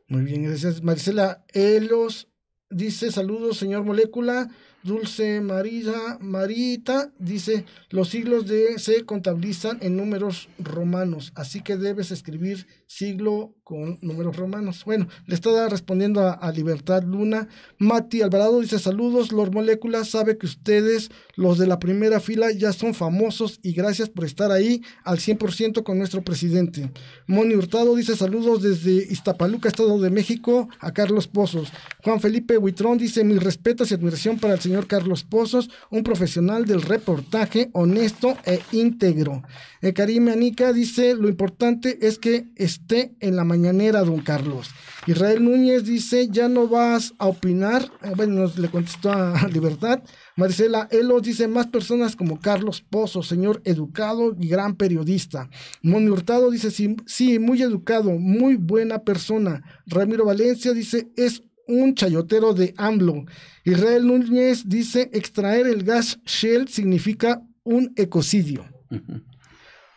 Muy bien, gracias Marcela. Elos dice saludos, señor Molécula. Dulce María Marita dice, los siglos de, se contabilizan en números romanos, así que debes escribir siglo con números romanos. Bueno, le estaba respondiendo a, Libertad Luna. Mati Alvarado dice saludos, los moléculas sabe que ustedes, los de la primera fila, ya son famosos y gracias por estar ahí al 100% con nuestro presidente. Moni Hurtado dice saludos desde Iztapaluca, Estado de México, a Carlos Pozos. Juan Felipe Huitrón dice mis respetos y admiración para el señor Carlos Pozos, un profesional del reportaje honesto e íntegro. Eh, Karime Karim Anica dice lo importante es que es en la mañanera, don Carlos. Israel Núñez dice, ya no vas a opinar. Eh, bueno, le contestó a Libertad. Marcela Elo dice, más personas como Carlos Pozo, señor educado y gran periodista. Moni Hurtado dice, sí, sí, muy educado, muy buena persona. Ramiro Valencia dice, es un chayotero de AMLO. Israel Núñez dice, extraer el gas Shell significa un ecocidio.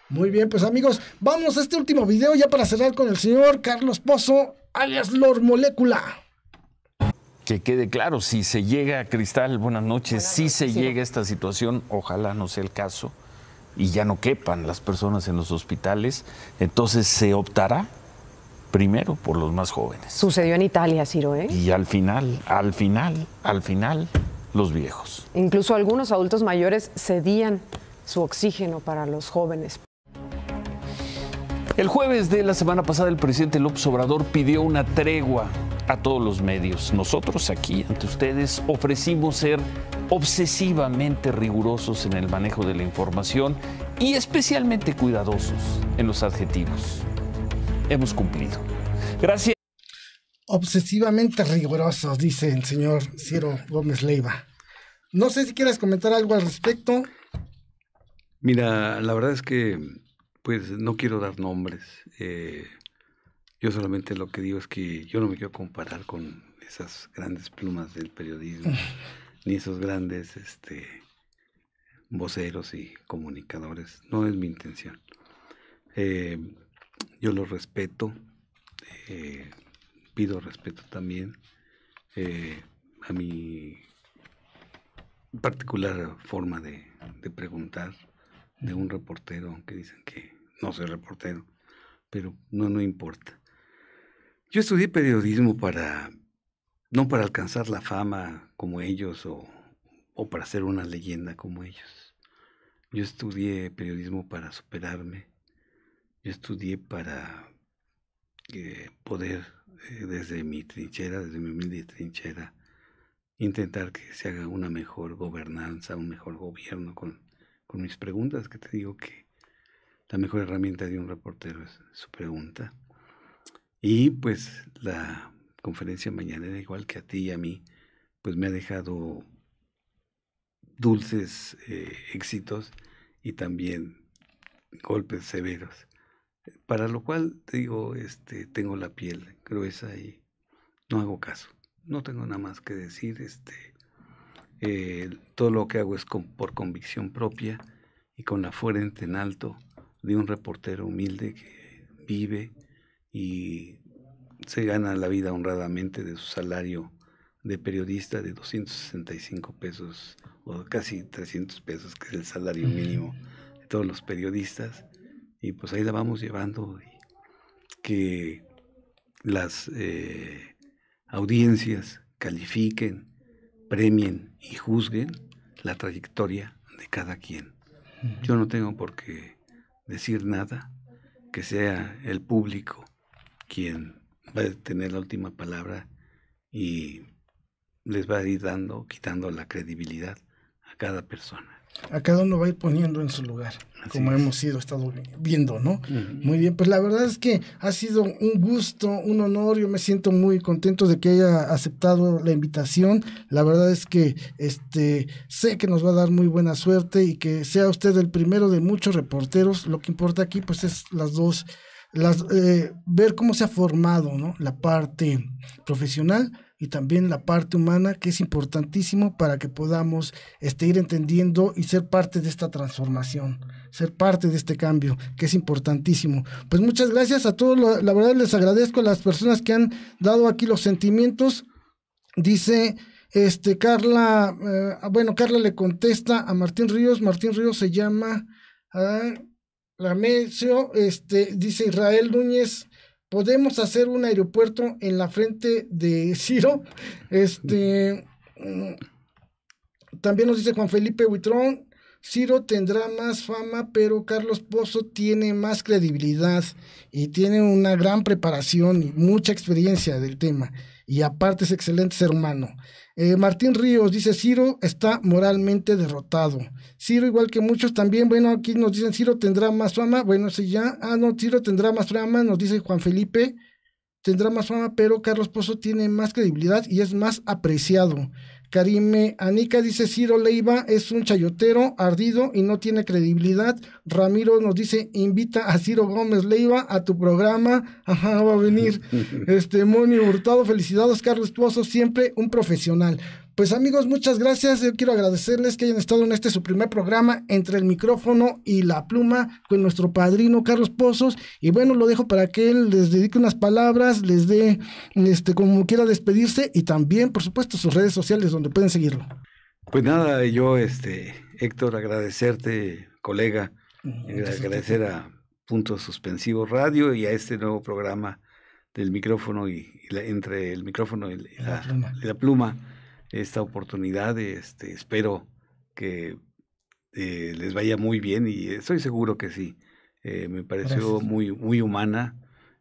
Muy bien, pues amigos, vamos a este último video ya para cerrar con el señor Carlos Pozo, alias Lord Molécula. Que quede claro, si se llega a Cristal, buenas noches, si se llega a esta situación, ojalá no sea el caso, y ya no quepan las personas en los hospitales, entonces se optará primero por los más jóvenes. Sucedió en Italia, Ciro, ¿eh? Y al final, al final, al final, los viejos. Incluso algunos adultos mayores cedían su oxígeno para los jóvenes. El jueves de la semana pasada el presidente López Obrador pidió una tregua a todos los medios. Nosotros aquí, ante ustedes, ofrecimos ser obsesivamente rigurosos en el manejo de la información y especialmente cuidadosos en los adjetivos. Hemos cumplido. Gracias. Obsesivamente rigurosos, dice el señor Ciro Gómez Leiva. No sé si quieres comentar algo al respecto. Mira, la verdad es que pues no quiero dar nombres. Eh, yo solamente lo que digo es que yo no me quiero comparar con esas grandes plumas del periodismo, ni esos grandes este, voceros y comunicadores. No es mi intención. Eh, yo los respeto, eh, pido respeto también a mi particular forma de, de preguntar de un reportero que dicen que no soy reportero, pero no, no importa. Yo estudié periodismo para, no para alcanzar la fama como ellos o, para ser una leyenda como ellos. Yo estudié periodismo para superarme. Yo estudié para eh, poder, eh, desde mi trinchera, desde mi humilde trinchera, intentar que se haga una mejor gobernanza, un mejor gobierno con, con mis preguntas que te digo que la mejor herramienta de un reportero es su pregunta. Y pues la conferencia mañanera, igual que a ti y a mí, pues me ha dejado dulces eh, éxitos y también golpes severos. Para lo cual, te digo, este, tengo la piel gruesa y no hago caso. No tengo nada más que decir. Este, eh, todo lo que hago es por convicción propia y con la fuente en alto de un reportero humilde que vive y se gana la vida honradamente de su salario de periodista de 265 pesos o casi 300 pesos, que es el salario mínimo de todos los periodistas. Y pues ahí la vamos llevando. que las eh, audiencias califiquen, premien y juzguen la trayectoria de cada quien. Yo no tengo por qué decir nada, que sea el público quien va a tener la última palabra y les va a ir dando, quitando la credibilidad a cada persona a cada uno va a ir poniendo en su lugar, como hemos ido estado viendo, ¿no? Muy bien, pues la verdad es que ha sido un gusto, un honor, yo me siento muy contento de que haya aceptado la invitación. La verdad es que este sé que nos va a dar muy buena suerte y que sea usted el primero de muchos reporteros. Lo que importa aquí pues es las dos las eh, ver cómo se ha formado, ¿no? La parte profesional y también la parte humana, que es importantísimo para que podamos este, ir entendiendo y ser parte de esta transformación, ser parte de este cambio, que es importantísimo. Pues muchas gracias a todos, la verdad les agradezco a las personas que han dado aquí los sentimientos. Dice este Carla, eh, ah, bueno, Carla le contesta a Martín Ríos, Martín Ríos se llama eh, este, dice Israel Núñez podemos hacer un aeropuerto en la frente de Ciro. Este, mm, también nos dice Juan Felipe Huitrón, Ciro tendrá más fama, pero Carlos Pozo tiene más credibilidad y tiene una gran preparación y mucha experiencia del tema. Y aparte es excelente ser humano. Eh, Martín Ríos dice, Ciro está moralmente derrotado. Ciro, igual que muchos también, bueno, aquí nos dicen, Ciro tendrá más fama. Bueno, si ya, ah, no, Ciro tendrá más fama, nos dice Juan Felipe, tendrá más fama, pero Carlos Pozo tiene más credibilidad y es más apreciado. Karime Anica dice Ciro Leiva es un chayotero ardido y no tiene credibilidad. Ramiro nos dice invita a Ciro Gómez Leiva a tu programa. Ajá, va a venir. este Moni Hurtado, felicidades Carlos Tuoso, siempre un profesional. Pues amigos, muchas gracias. Yo quiero agradecerles que hayan estado en este su primer programa entre el micrófono y la pluma con nuestro padrino Carlos Pozos. Y bueno, lo dejo para que él les dedique unas palabras, les dé este como quiera despedirse y también, por supuesto, sus redes sociales donde pueden seguirlo. Pues nada, yo este Héctor agradecerte, colega, mm, eh, agradecer a Punto Suspensivo Radio y a este nuevo programa del micrófono y, entre el micrófono Y la pluma esta oportunidad. Este, espero que eh, les vaya muy bien y estoy seguro que sí. Eh, me pareció muy, muy humana.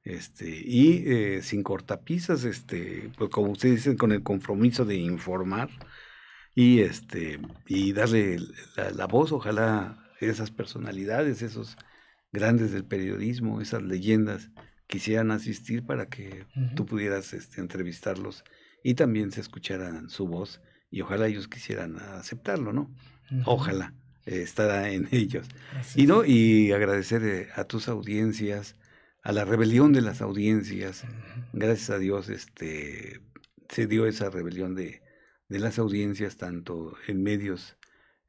Este, y eh, sin cortapisas, este, pues como ustedes dicen, con el compromiso de informar y este, y darle la, voz, ojalá esas personalidades, esos grandes del periodismo, esas leyendas quisieran asistir para que tú pudieras este, entrevistarlos y también se escucharan su voz y ojalá ellos quisieran aceptarlo, ¿no? Ojalá estará en ellos. y no y agradecer a tus audiencias, a la rebelión de las audiencias. Gracias a Dios este se dio esa rebelión de, las audiencias tanto en medios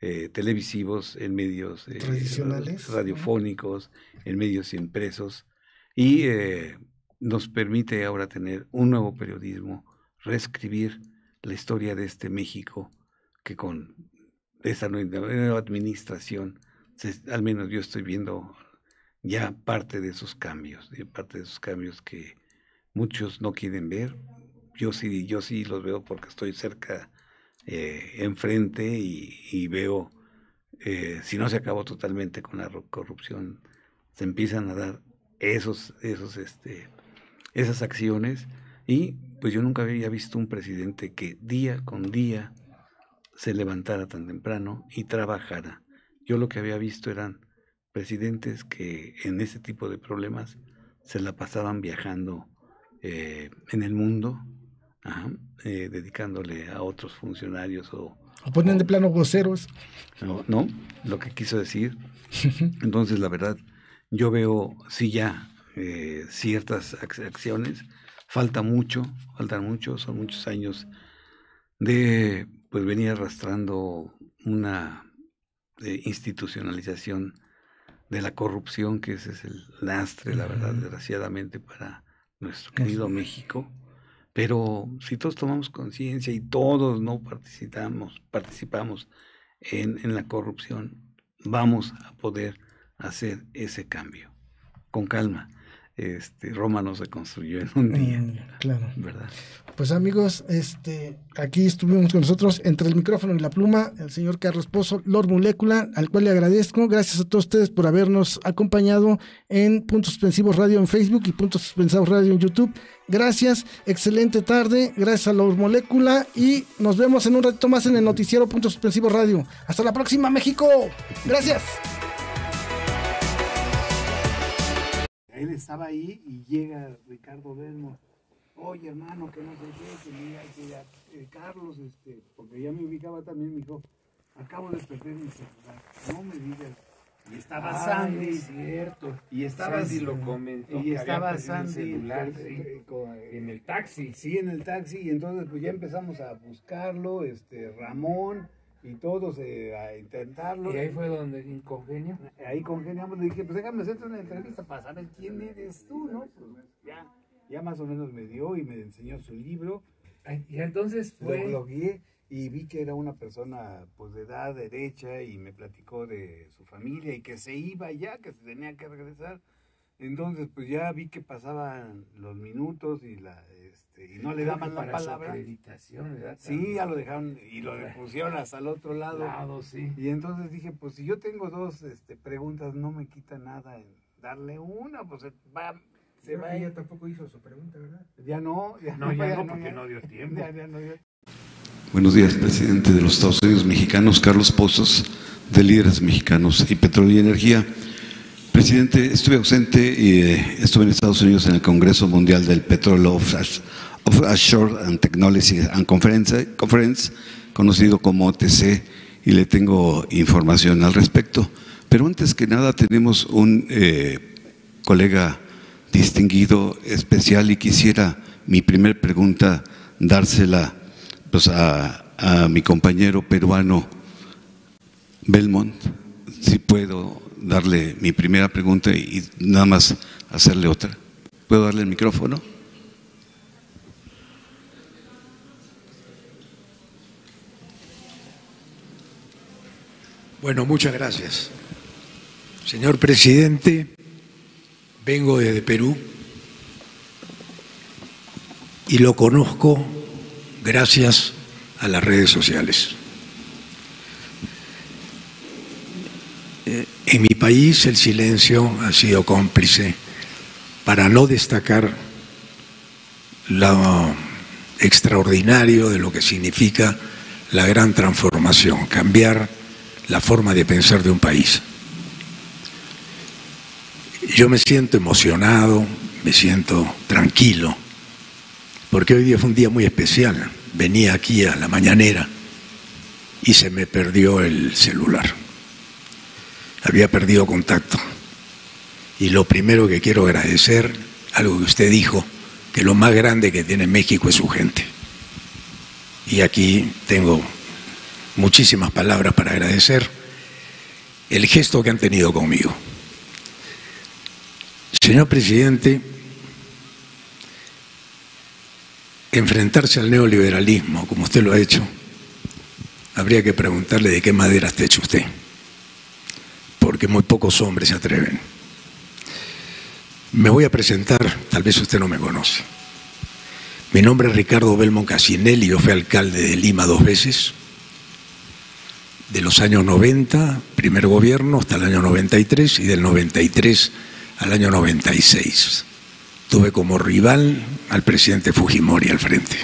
eh, televisivos, en medios eh, tradicionales, radiofónicos, en medios impresos y eh, nos permite ahora tener un nuevo periodismo reescribir la historia de este México que con esta nueva administración, al menos yo estoy viendo ya parte de esos cambios, eh, parte de esos cambios que muchos no quieren ver. Yo sí, yo sí los veo porque estoy cerca, eh, enfrente y, veo, eh, si no se acabó totalmente con la corrupción, se empiezan a dar esos, esos, este, esas acciones y pues yo nunca había visto un presidente que día con día se levantara tan temprano y trabajara. Yo lo que había visto eran presidentes que en ese tipo de problemas se la pasaban viajando eh, en el mundo, eh, dedicándole a otros funcionarios o... O ponen de plano voceros. No, no, lo que quiso decir. Entonces, la verdad, yo veo, sí ya, eh, ciertas acciones Falta mucho, faltan mucho, son muchos años de pues venir arrastrando una eh, institucionalización de la corrupción, que ese es el lastre, la verdad, desgraciadamente, para nuestro querido México. Pero si todos tomamos conciencia y todos no participamos, participamos en, en, la corrupción, vamos a poder hacer ese cambio. Con calma este, Roma no se construyó en un día. Mm, claro. ¿Verdad? Pues amigos, este, aquí estuvimos con nosotros entre el micrófono y la pluma, el señor Carlos Pozo, Lord Molecula, al cual le agradezco. Gracias a todos ustedes por habernos acompañado en Puntos Suspensivos Radio en Facebook y Puntos Suspensivos Radio en YouTube. Gracias, excelente tarde, gracias a Lord Molecula y nos vemos en un ratito más en el noticiero Puntos Suspensivos Radio. Hasta la próxima, México. Gracias. él estaba ahí y llega Ricardo Belmo. Oye, hermano, que no sé qué, que que eh, Carlos, este, porque ya me ubicaba también, me dijo, acabo de perder mi celular, no me digas. Y estaba ah, Sandy. cierto. Y estaba Sandy Y estaba eh, eh, en el taxi. Sí, en el taxi. Y entonces pues ya empezamos a buscarlo. Este Ramón y todos eh, a intentarlo. Y ahí fue donde congeniamos. Ahí congeniamos, le dije, pues déjame hacerte una entrevista para saber quién eres tú, ¿no? ya, ya más o menos me dio y me enseñó su libro. Y entonces fue... Lo blogueé y vi que era una persona pues de edad derecha y me platicó de su familia y que se iba ya, que se tenía que regresar. Entonces, pues ya vi que pasaban los minutos y la este, y no le daban la palabra. Sí, ya lo dejaron y lo pusieron hasta el otro lado. sí. Y entonces dije, pues si yo tengo dos este, preguntas, no me quita nada en darle una, pues va, se va. Ella tampoco hizo su pregunta, ¿verdad? Ya no, ya no, no ya no, porque no dio tiempo. Buenos días, presidente de los Estados Unidos mexicanos, Carlos Pozos, de Líderes Mexicanos y Petróleo y Energía. Presidente, estuve ausente y eh, estuve en Estados Unidos en el Congreso Mundial del Petróleo Offshore and Technology and Conference, conocido como OTC, y le tengo información al respecto. Pero antes que nada tenemos un eh, colega distinguido, especial, y quisiera mi primera pregunta dársela pues, a mi compañero peruano Belmont, si puedo darle mi primera pregunta y nada más hacerle otra. ¿Puedo darle el micrófono? Bueno, muchas gracias. Señor presidente, vengo desde Perú y lo conozco gracias a las redes sociales. Eh, en mi país el silencio ha sido cómplice para no destacar lo extraordinario de lo que significa la gran transformación, cambiar la forma de pensar de un país. Yo me siento emocionado, me siento tranquilo, porque hoy día fue un día muy especial. Venía aquí a la mañanera y se me perdió el celular había perdido contacto. Y lo primero que quiero agradecer, algo que usted dijo, que lo más grande que tiene México es su gente. Y aquí tengo muchísimas palabras para agradecer el gesto que han tenido conmigo. Señor presidente, enfrentarse al neoliberalismo, como usted lo ha hecho, habría que preguntarle de qué madera está hecho usted que muy pocos hombres se atreven. Me voy a presentar, tal vez usted no me conoce. Mi nombre es Ricardo Belmont Casinelli, yo fui alcalde de Lima dos veces, de los años 90, primer gobierno, hasta el año 93 y del 93 al año 96. Tuve como rival al presidente Fujimori al frente.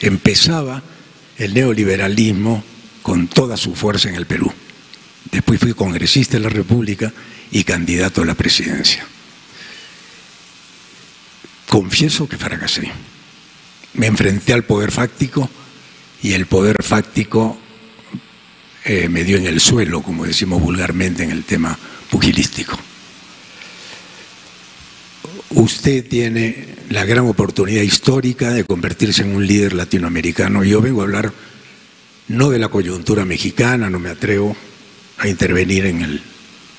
Empezaba el neoliberalismo con toda su fuerza en el Perú. Después fui congresista de la República y candidato a la presidencia. Confieso que fracasé. Me enfrenté al poder fáctico y el poder fáctico eh, me dio en el suelo, como decimos vulgarmente en el tema pugilístico. Usted tiene la gran oportunidad histórica de convertirse en un líder latinoamericano. Yo vengo a hablar no de la coyuntura mexicana, no me atrevo, a intervenir en el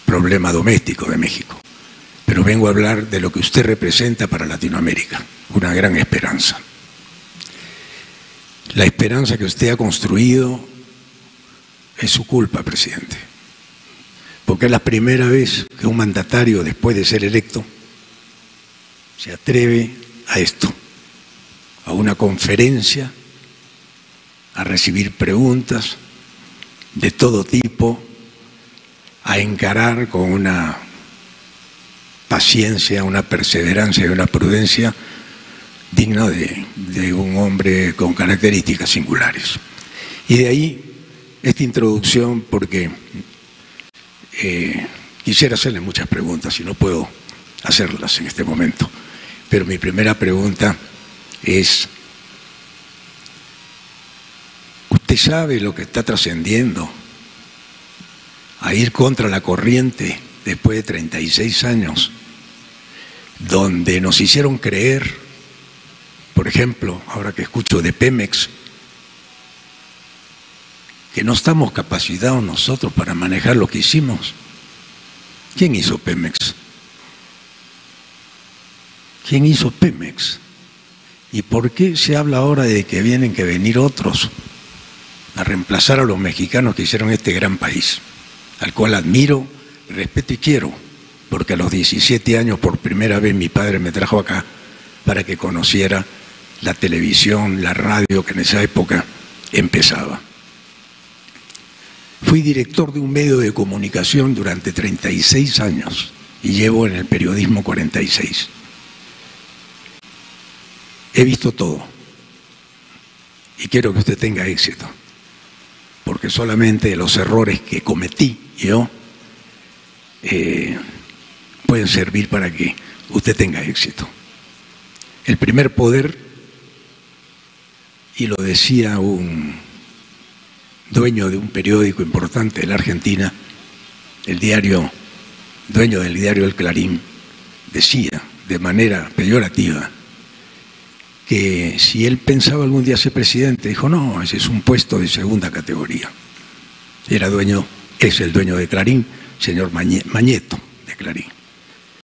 problema doméstico de México, pero vengo a hablar de lo que usted representa para Latinoamérica, una gran esperanza. La esperanza que usted ha construido es su culpa, presidente, porque es la primera vez que un mandatario, después de ser electo, se atreve a esto, a una conferencia, a recibir preguntas de todo tipo a encarar con una paciencia, una perseverancia y una prudencia digna de, un hombre con características singulares. Y de ahí esta introducción porque eh, quisiera hacerle muchas preguntas y no puedo hacerlas en este momento. Pero mi primera pregunta es, ¿usted sabe lo que está trascendiendo a ir contra la corriente después de 36 años, donde nos hicieron creer, por ejemplo, ahora que escucho de Pemex, que no estamos capacitados nosotros para manejar lo que hicimos. ¿Quién hizo Pemex? ¿Quién hizo Pemex? ¿Y por qué se habla ahora de que vienen que venir otros a reemplazar a los mexicanos que hicieron este gran país? al cual admiro, respeto y quiero, porque a los 17 años por primera vez mi padre me trajo acá para que conociera la televisión, la radio que en esa época empezaba. Fui director de un medio de comunicación durante 36 años y llevo en el periodismo 46. He visto todo y quiero que usted tenga éxito, porque solamente los errores que cometí yo eh, pueden servir para que usted tenga éxito. El primer poder, y lo decía un dueño de un periódico importante de la Argentina, el diario, dueño del diario El Clarín, decía de manera peyorativa que si él pensaba algún día ser presidente, dijo, no, ese es un puesto de segunda categoría. Era dueño es el dueño de Clarín, señor Mañeto de Clarín.